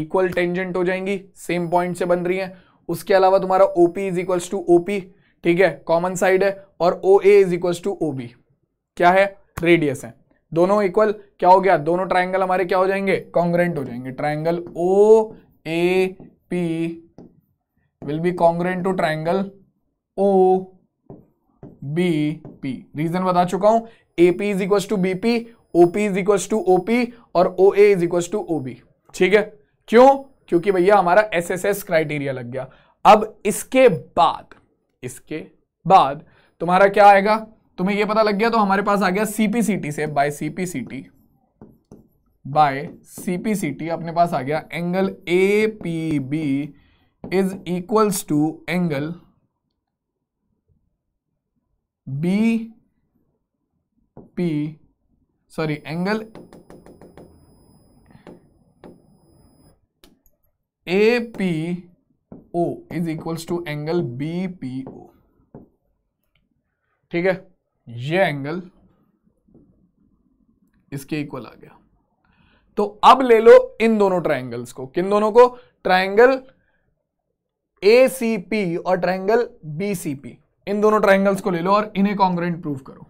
equal tangent हो जाएंगी सेम पॉइंट से बन रही है उसके अलावा तुम्हारा OP is equals to O P ठीक है कॉमन साइड है और O A is equals to O B क्या है रेडियस है दोनों इक्वल क्या हो गया दोनों ट्राइंगल हमारे क्या हो जाएंगे कॉन्ग्रेंट हो जाएंगे triangle O A P will be congruent to triangle O B P reason बता चुका हूं A P is equal to B P O P is equal to O P और O A is equal to O B ठीक है क्यों क्योंकि भैया हमारा एसएसएस क्राइटेरिया लग गया अब इसके बाद इसके बाद तुम्हारा क्या आएगा तुम्हें यह पता लग गया तो हमारे पास आ गया सीपीसीटी से बाय सीपीसीटी बाय सीपीसीटी अपने पास आ गया angle A P B is equals to angle B P sorry angle A P O is equals to angle B P O ठीक है ये एंगल इसके इक्वल आ गया तो अब ले लो इन दोनों ट्राइंगल्स को किन दोनों को ट्राइंगल ए सी पी और ट्राइंगल बी सी पी इन दोनों ट्राइंगल्स को ले लो और इन्हें कॉन्ग्रेंट प्रूव करो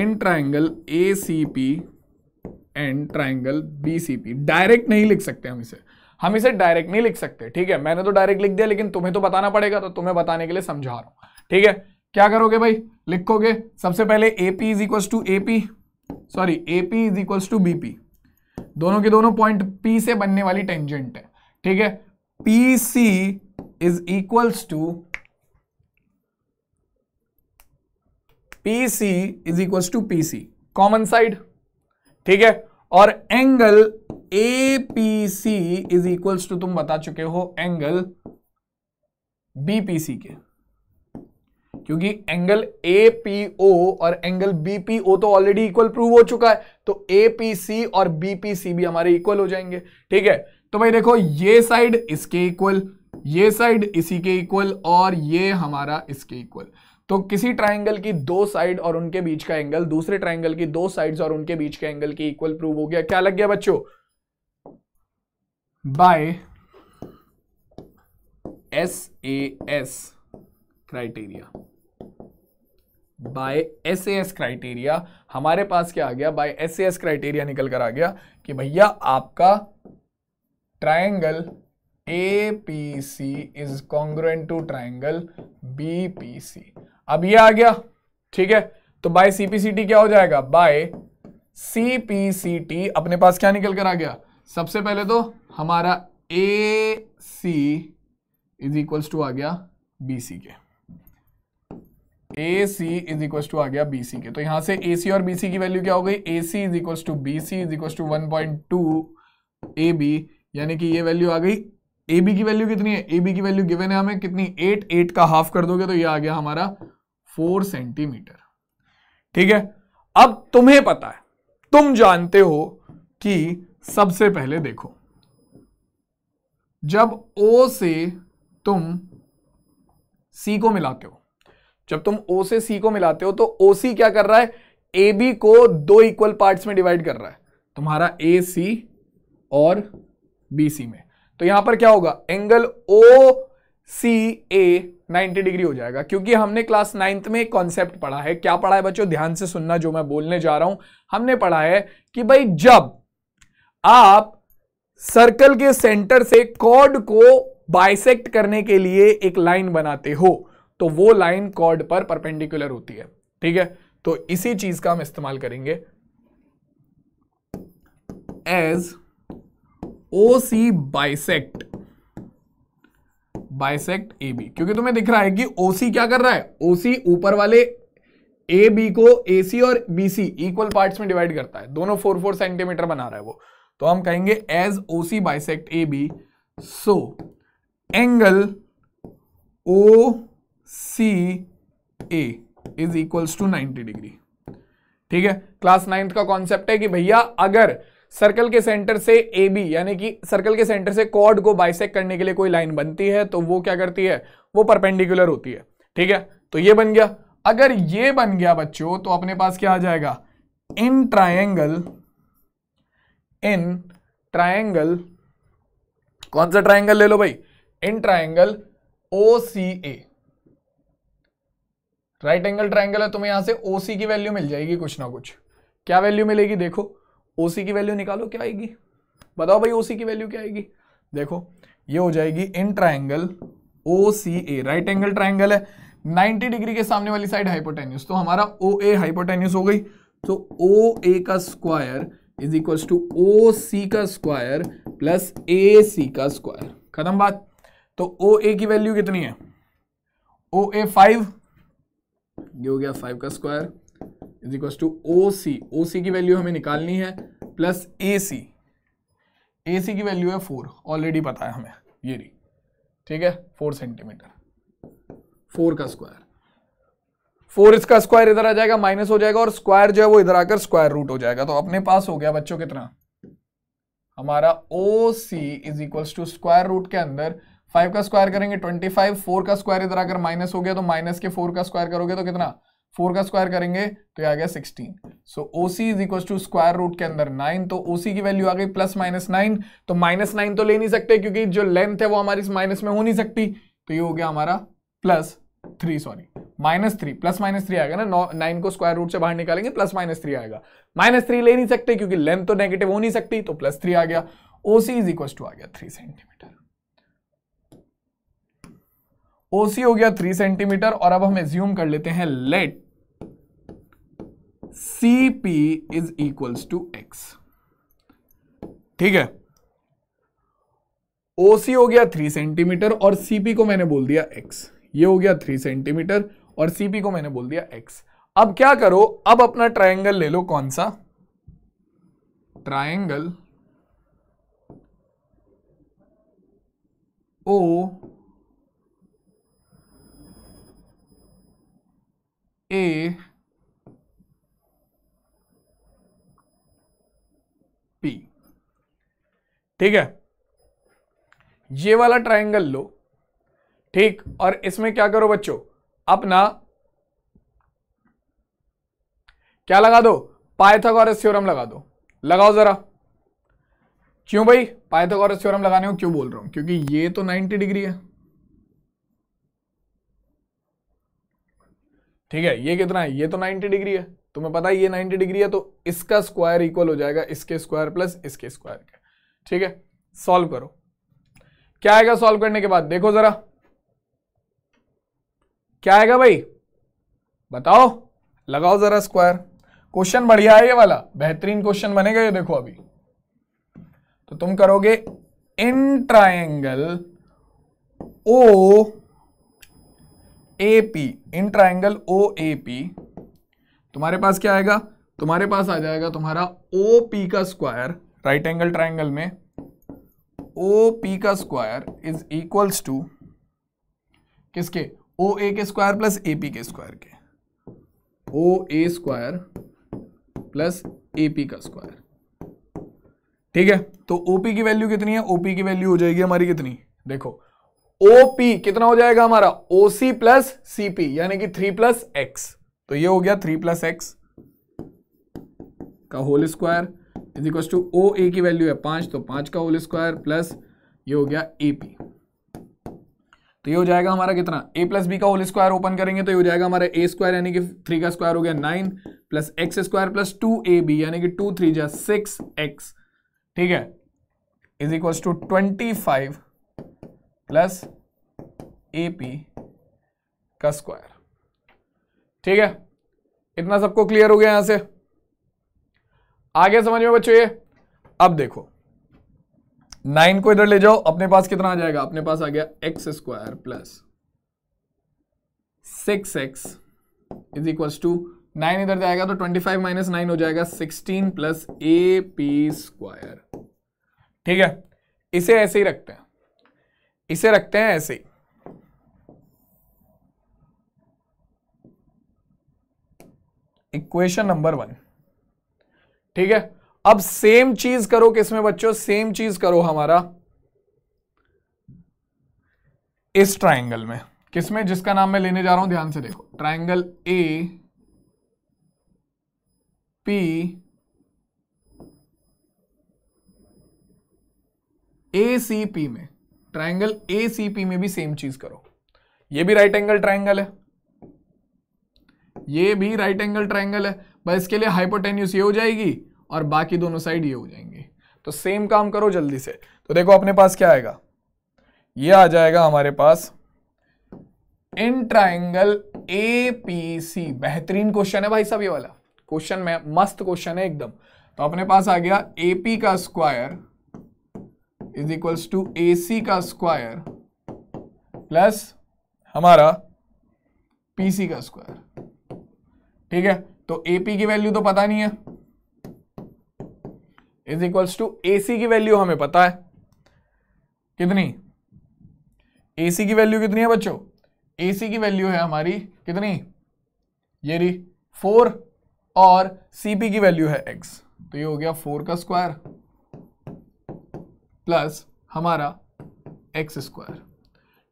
in triangle A C P and triangle B C P direct नहीं लिख सकते हम इसे हम इसे डायरेक्ट नहीं लिख सकते ठीक है मैंने तो डायरेक्ट लिख दिया लेकिन तुम्हें तो बताना पड़ेगा तो तुम्हें बताने के लिए समझा रहा हूं ठीक है क्या करोगे भाई लिखोगे सबसे पहले AP is equal to AP sorry AP is equal to B P दोनों के दोनों पॉइंट पी से बनने वाली टेंजेंट है ठीक है P C is equals to P C is equal to P C common side ठीक है और angle A P C is equals to तुम बता चुके हो एंगल बी पी सी के क्योंकि एंगल ए पी ओ और एंगल बी पी ओ तो ऑलरेडी इक्वल प्रूव हो चुका है तो ए पी सी और बी पी सी भी हमारे इक्वल हो जाएंगे ठीक है तो भाई देखो ये साइड इसके इक्वल ये साइड इसी के इक्वल और ये हमारा इसके इक्वल तो किसी ट्राइंगल की दो साइड और उनके बीच का एंगल दूसरे ट्राइंगल की दो साइड और उनके बीच के एंगल की इक्वल प्रूव हो गया क्या लग गया बच्चों by S A S criteria by S S criteria हमारे पास क्या आ गया बाय एस एस क्राइटेरिया निकल कर आ गया कि भैया आपका triangle A P C is congruent to triangle B P C अब ये आ गया ठीक है तो बाय सीपीसीटी क्या हो जाएगा बाय सीपीसीटी अपने पास क्या निकल कर आ गया सबसे पहले तो हमारा A C is equals to आ गया बी सी के A C is equals to आ गया बी सी के तो यहां से ए सी और बी सी की वैल्यू क्या हो गई A C is equals to B C is equals to one point two A B यानी कि ये वैल्यू आ गई ए बी की वैल्यू कितनी है ए बी की वैल्यू गिवन है हमें कितनी एट एट का हाफ कर दोगे तो ये आ गया हमारा फोर सेंटीमीटर ठीक है अब तुम्हें पता है तुम जानते हो कि सबसे पहले देखो जब O से तुम C को मिलाते हो जब तुम O से C को मिलाते हो तो ओ सी क्या कर रहा है ए बी को दो इक्वल पार्ट्स में डिवाइड कर रहा है तुम्हारा ए सी और बी सी में तो यहां पर क्या होगा angle O C A ninety degree हो जाएगा क्योंकि हमने क्लास नाइन्थ में एक कॉन्सेप्ट पढ़ा है क्या पढ़ा है बच्चों ध्यान से सुनना जो मैं बोलने जा रहा हूं हमने पढ़ा है कि भाई जब आप सर्कल के सेंटर से कॉर्ड को बाइसेक्ट करने के लिए एक लाइन बनाते हो तो वो लाइन कॉर्ड पर परपेंडिकुलर होती है ठीक है तो इसी चीज का हम इस्तेमाल करेंगे as O C bisect bisect A B क्योंकि तुम्हें दिख रहा है कि ओ सी क्या कर रहा है ओ सी ऊपर वाले ए बी को ए सी और बी सी इक्वल पार्ट में डिवाइड करता है दोनों फोर फोर सेंटीमीटर बना रहा है वो तो हम कहेंगे as O C bisect A B so angle O C A is equals to ninety degree ठीक है क्लास नाइन्थ का कॉन्सेप्ट है कि भैया अगर सर्कल के सेंटर से ए बी यानी कि सर्कल के सेंटर से कॉर्ड को बाइसेक करने के लिए कोई लाइन बनती है तो वो क्या करती है वो परपेंडिकुलर होती है ठीक है तो ये बन गया अगर ये बन गया बच्चों तो अपने पास क्या आ जाएगा इन ट्राइंगल इन ट्राइंगल कौन सा ट्राइंगल ले लो भाई in triangle O C A right angle triangle है तुम्हें यहां से ओ सी की वैल्यू मिल जाएगी कुछ ना कुछ क्या वैल्यू मिलेगी देखो ओसी की वैल्यू निकालो क्या आएगी बताओ भाई ओसी की वैल्यू क्या आएगी देखो ये हो जाएगी in triangle O C A right angle triangle है 90 डिग्री के सामने वाली साइड हाइपोटेन्यूस तो हमारा ओ ए हाइपोटेन्यूस हो गई तो ओ ए का square is equal to O C का स्क्वायर प्लस ए सी का स्क्वायर खत्म बात तो ओ ए की वैल्यू कितनी है ओ ए फाइव ये हो गया फाइव का square is equal to O C O C की वैल्यू हमें निकालनी है प्लस ए सी ए सी की वैल्यू है फोर ऑलरेडी पता है हमें ये री ठीक है फोर सेंटीमीटर फोर का स्क्वायर फोर इसका स्क्वायर इधर आ जाएगा माइनस हो जाएगा और स्क्वायर जो है वो इधर आकर स्क्वायर रूट हो जाएगा तो अपने पास हो गया बच्चों कितना हमारा O C is equal to square root के अंदर फाइव का स्क्वायर करेंगे ट्वेंटी फाइव फोर का स्क्वायर इधर आकर माइनस हो गया तो माइनस के फोर का स्क्वायर करोगे तो कितना फोर का स्क्वायर करेंगे तो ये आ गया sixteen so O C is equal to square root के अंदर नाइन तो ओ सी की वैल्यू आ गई प्लस माइनस नाइन तो माइनस नाइन तो ले नहीं सकते क्योंकि जो लेंथ है वो हमारी इस माइनस में हो नहीं सकती तो ये हो गया हमारा plus three sorry minus three plus minus three आएगा ना नाइन को स्क्वायर रूट से बाहर निकालेंगे प्लस माइनस थ्री आएगा माइनस थ्री ले नहीं सकते क्योंकि लेंथ तो नेगेटिव हो नहीं सकती तो प्लस थ्री आ गया O C is equal to आ गया थ्री सेंटीमीटर ओसी हो गया थ्री सेंटीमीटर और अब हम एज्यूम कर लेते हैं let C P is equals to x ठीक है ओसी हो गया थ्री सेंटीमीटर और सीपी को मैंने बोल दिया एक्स ये हो गया थ्री सेंटीमीटर और सीपी को मैंने बोल दिया एक्स अब क्या करो अब अपना ट्राइंगल ले लो कौन सा ट्राइंगल ओ A P ठीक है ये वाला ट्रायंगल लो ठीक और इसमें क्या करो बच्चों अपना क्या लगा दो पाइथागोरस थ्योरम लगा दो लगाओ जरा क्यों भाई पाइथागोरस थ्योरम लगाने को क्यों बोल रहा हूं क्योंकि ये तो 90 डिग्री है ठीक है ये कितना है ये तो 90 डिग्री है तुम्हें पता है ये 90 डिग्री है तो इसका स्क्वायर इक्वल हो जाएगा इसके स्क्वायर प्लस इसके स्क्वायर के ठीक है सॉल्व करो क्या आएगा सॉल्व करने के बाद देखो जरा क्या आएगा भाई बताओ लगाओ जरा स्क्वायर क्वेश्चन बढ़िया है ये वाला बेहतरीन क्वेश्चन बनेगा ये देखो अभी तो तुम करोगे in triangle O A P in triangle O A P तुम्हारे पास क्या आएगा तुम्हारे पास आ जाएगा तुम्हारा ओ पी का स्क्वायर राइट एंगल ट्राइंगल में ओ पी का स्क्वायर इज इक्वल्स टू किसके ओ ए के स्क्वायर प्लस ए पी के स्क्वायर के O A square plus A P का स्क्वायर ठीक है तो ओ पी की वैल्यू कितनी है ओपी की वैल्यू हो जाएगी हमारी कितनी देखो ओपी कितना हो जाएगा हमारा ओसी प्लस सीपी यानी कि थ्री प्लस एक्स तो ये हो गया थ्री प्लस एक्स का whole square is equal to O A की वैल्यू है पांच तो पांच का होल स्क्वायर प्लस ये हो गया ए तो ये हो जाएगा हमारा कितना ए प्लस बी का होल स्क्वायर ओपन करेंगे तो ये हो जाएगा हमारा ए स्क्वायर यानी कि थ्री का स्क्वायर हो गया nine plus x square plus two A B यानी कि टू थ्री जा सिक्स एक्स ठीक है is equal to twenty five plus A P का स्क्वायर ठीक है इतना सबको क्लियर हो गया यहां से आगे समझ में बच्चों ये अब देखो नाइन को इधर ले जाओ अपने पास कितना आ जाएगा अपने पास आ गया x square plus six x is equal to nine इधर जाएगा तो ट्वेंटी फाइव माइनस नाइन हो जाएगा sixteen plus A P square ठीक है इसे ऐसे ही रखते हैं इसे रखते हैं ऐसे ही इक्वेशन नंबर वन ठीक है अब सेम चीज करो किसमें बच्चों सेम चीज करो हमारा इस ट्राइंगल में किसमें जिसका नाम मैं लेने जा रहा हूं ध्यान से देखो triangle A P A C P में ट्राइंगल ए सी पी में भी सेम चीज करो ये भी राइट एंगल ट्राइंगल है ये भी राइट एंगल ट्राइंगल है बस इसके लिए हाइपोटेन्यूस ये हो जाएगी और बाकी दोनों साइड ये हो जाएंगे तो सेम काम करो जल्दी से तो देखो अपने पास क्या आएगा ये आ जाएगा हमारे पास इन ट्राइंगल ए पी सी बेहतरीन क्वेश्चन है भाई साहब ये वाला क्वेश्चन में मस्त क्वेश्चन है एकदम तो अपने पास आ गया एपी का square is equals to A C का स्क्वायर प्लस हमारा पी सी का स्क्वायर ठीक है तो ए पी की वैल्यू तो पता नहीं है is equals to A C की वैल्यू हमें पता है कितनी ए सी की वैल्यू कितनी है बच्चों ए सी की वैल्यू है हमारी कितनी ये रही फोर और सी पी की वैल्यू है एक्स तो ये हो गया फोर का स्क्वायर प्लस हमारा एक्स स्क्वायर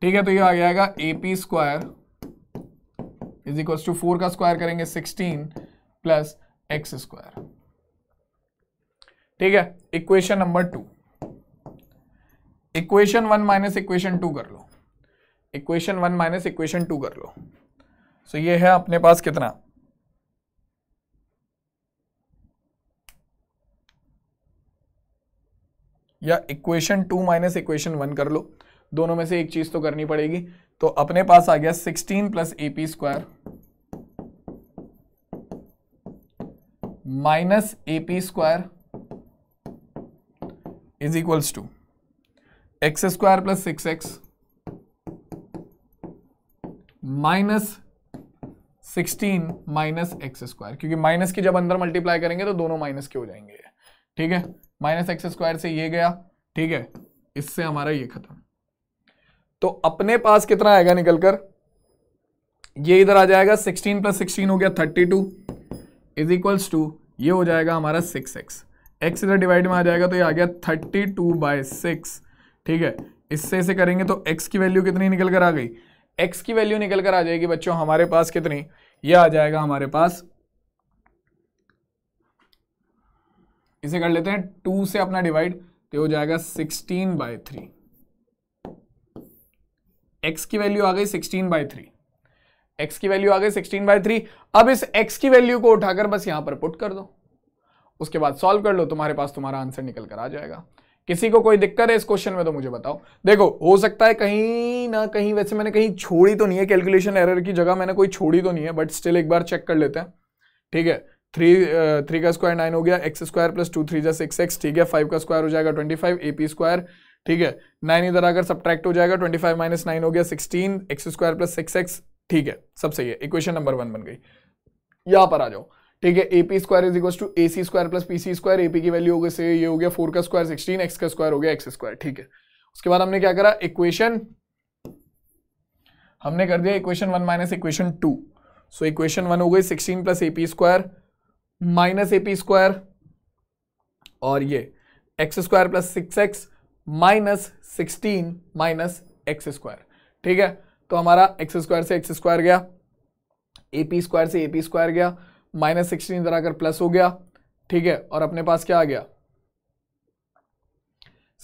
ठीक है तो ये आ जाएगा A P square is equals to four का स्क्वायर करेंगे सिक्सटीन प्लस एक्स स्क्वायर ठीक है equation number two equation one minus equation two कर लो equation one minus equation two कर लो सो so ये है अपने पास कितना या equation two minus equation one कर लो दोनों में से एक चीज़ तो करनी पड़ेगी तो अपने पास आ गया sixteen plus A P square minus A P square is equals to x square plus six x minus sixteen minus x square क्योंकि माइनस की जब अंदर मल्टीप्लाई करेंगे तो दोनों माइनस के हो जाएंगे ठीक है माइनस एक्स स्क्वायर से ये गया ठीक है इससे हमारा ये खत्म तो अपने पास कितना आएगा निकलकर ये इधर आ जाएगा 16 प्लस सिक्सटीन हो गया 32 टू इज इक्वल्स टू ये हो जाएगा हमारा 6x x इधर डिवाइड में आ जाएगा तो ये आ गया 32 टू बाय सिक्स ठीक है इससे इसे करेंगे तो x की वैल्यू कितनी निकल कर आ गई x की वैल्यू निकल कर आ जाएगी बच्चों हमारे पास कितनी ये आ जाएगा हमारे पास इसे कर लेते हैं टू से अपना डिवाइड तो हो जाएगा सिक्सटीन बाय थ्री एक्स की वैल्यू आ गई सिक्सटीन बाय थ्री एक्स की वैल्यू आ गई सिक्सटीन बाय थ्री अब इस एक्स की वैल्यू को उठाकर बस यहां पर पुट कर दो उसके बाद सॉल्व कर लो तुम्हारे पास तुम्हारा आंसर निकल कर आ जाएगा किसी को कोई दिक्कत है इस क्वेश्चन में तो मुझे बताओ देखो हो सकता है कहीं ना कहीं वैसे मैंने कहीं छोड़ी तो नहीं है कैलकुलेशन एरर की जगह मैंने कोई छोड़ी तो नहीं है बट स्टिल एक बार चेक कर लेते हैं ठीक है थ्री थ्री uh, का स्क्वायर नाइन हो गया x square plus two three जा सिक्स एक्स ठीक है फाइव का स्क्वायर हो जाएगा twenty five A P square ठीक है नाइन इधर आकर सब्ट्रैक्ट हो जाएगा ट्वेंटी फाइव माइनस नाइन हो गया sixteen x square plus six x ठीक है सब सही है इक्वेशन नंबर वन बन गई यहाँ पर आ जाओ ठीक है A P square is equal to A C square plus P C square A P की वैल्यू हो गई ये हो गया फोर का स्क्वायर सिक्सटीन एक्स का स्क्वायर हो गया एक्स स्क्वायर ठीक है उसके बाद हमने क्या करा इक्वेशन हमने कर दिया equation one minus equation two so equation one हो गई sixteen plus A P square minus A P square और ये x square plus six x minus sixteen minus x square ठीक है तो हमारा एक्स स्क्वायर से एक्स स्क्वायर गया ए पी स्क्वायर से ए पी स्क्वायर गया माइनस सिक्सटीन इधर आकर प्लस हो गया ठीक है और अपने पास क्या आ गया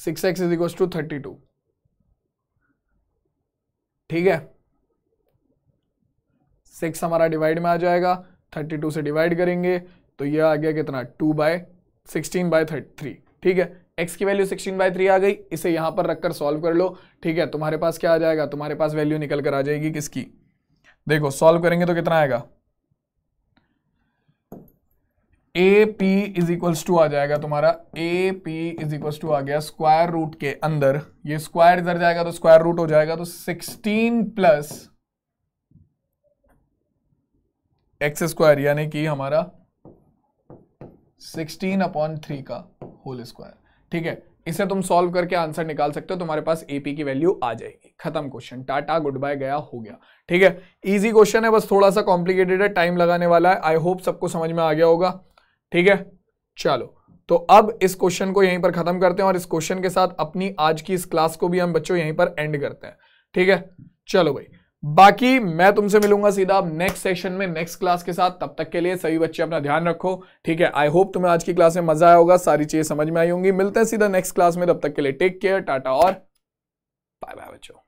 six x is equal to thirty two ठीक है सिक्स हमारा डिवाइड में आ जाएगा थर्टी टू से डिवाइड करेंगे तो ये आ गया कितना two by sixteen by three ठीक है एक्स की वैल्यू 16 बाय थ्री आ गई इसे यहां पर रखकर सॉल्व कर लो ठीक है तुम्हारे पास क्या आ जाएगा तुम्हारे पास वैल्यू निकल कर आ जाएगी किसकी देखो सॉल्व करेंगे तो कितना आएगा A P is equals to आ जाएगा तुम्हारा A P is equals to आ गया स्क्वायर रूट के अंदर ये स्क्वायर इधर जाएगा तो स्क्वायर रूट हो जाएगा तो 16 प्लस एक्स स्क्वायर यानी कि हमारा सिक्सटीन अपॉन थ्री का होल स्क्वायर ठीक है इसे तुम सॉल्व करके आंसर निकाल सकते हो तुम्हारे पास एपी की वैल्यू आ जाएगी खत्म क्वेश्चन टाटा गुड बाय गया हो गया ठीक है इजी क्वेश्चन है बस थोड़ा सा कॉम्प्लिकेटेड है टाइम लगाने वाला है आई होप सबको समझ में आ गया होगा ठीक है चलो तो अब इस क्वेश्चन को यहीं पर खत्म करते हैं और इस क्वेश्चन के साथ अपनी आज की इस क्लास को भी हम बच्चों यहीं पर एंड करते हैं ठीक है चलो भाई बाकी मैं तुमसे मिलूंगा सीधा नेक्स्ट सेशन में नेक्स्ट क्लास के साथ तब तक के लिए सभी बच्चे अपना ध्यान रखो ठीक है आई होप तुम्हें आज की क्लास में मजा आया होगा सारी चीजें समझ में आई होंगी मिलते हैं सीधा नेक्स्ट क्लास में तब तक के लिए टेक केयर टाटा और बाय बाय बच्चों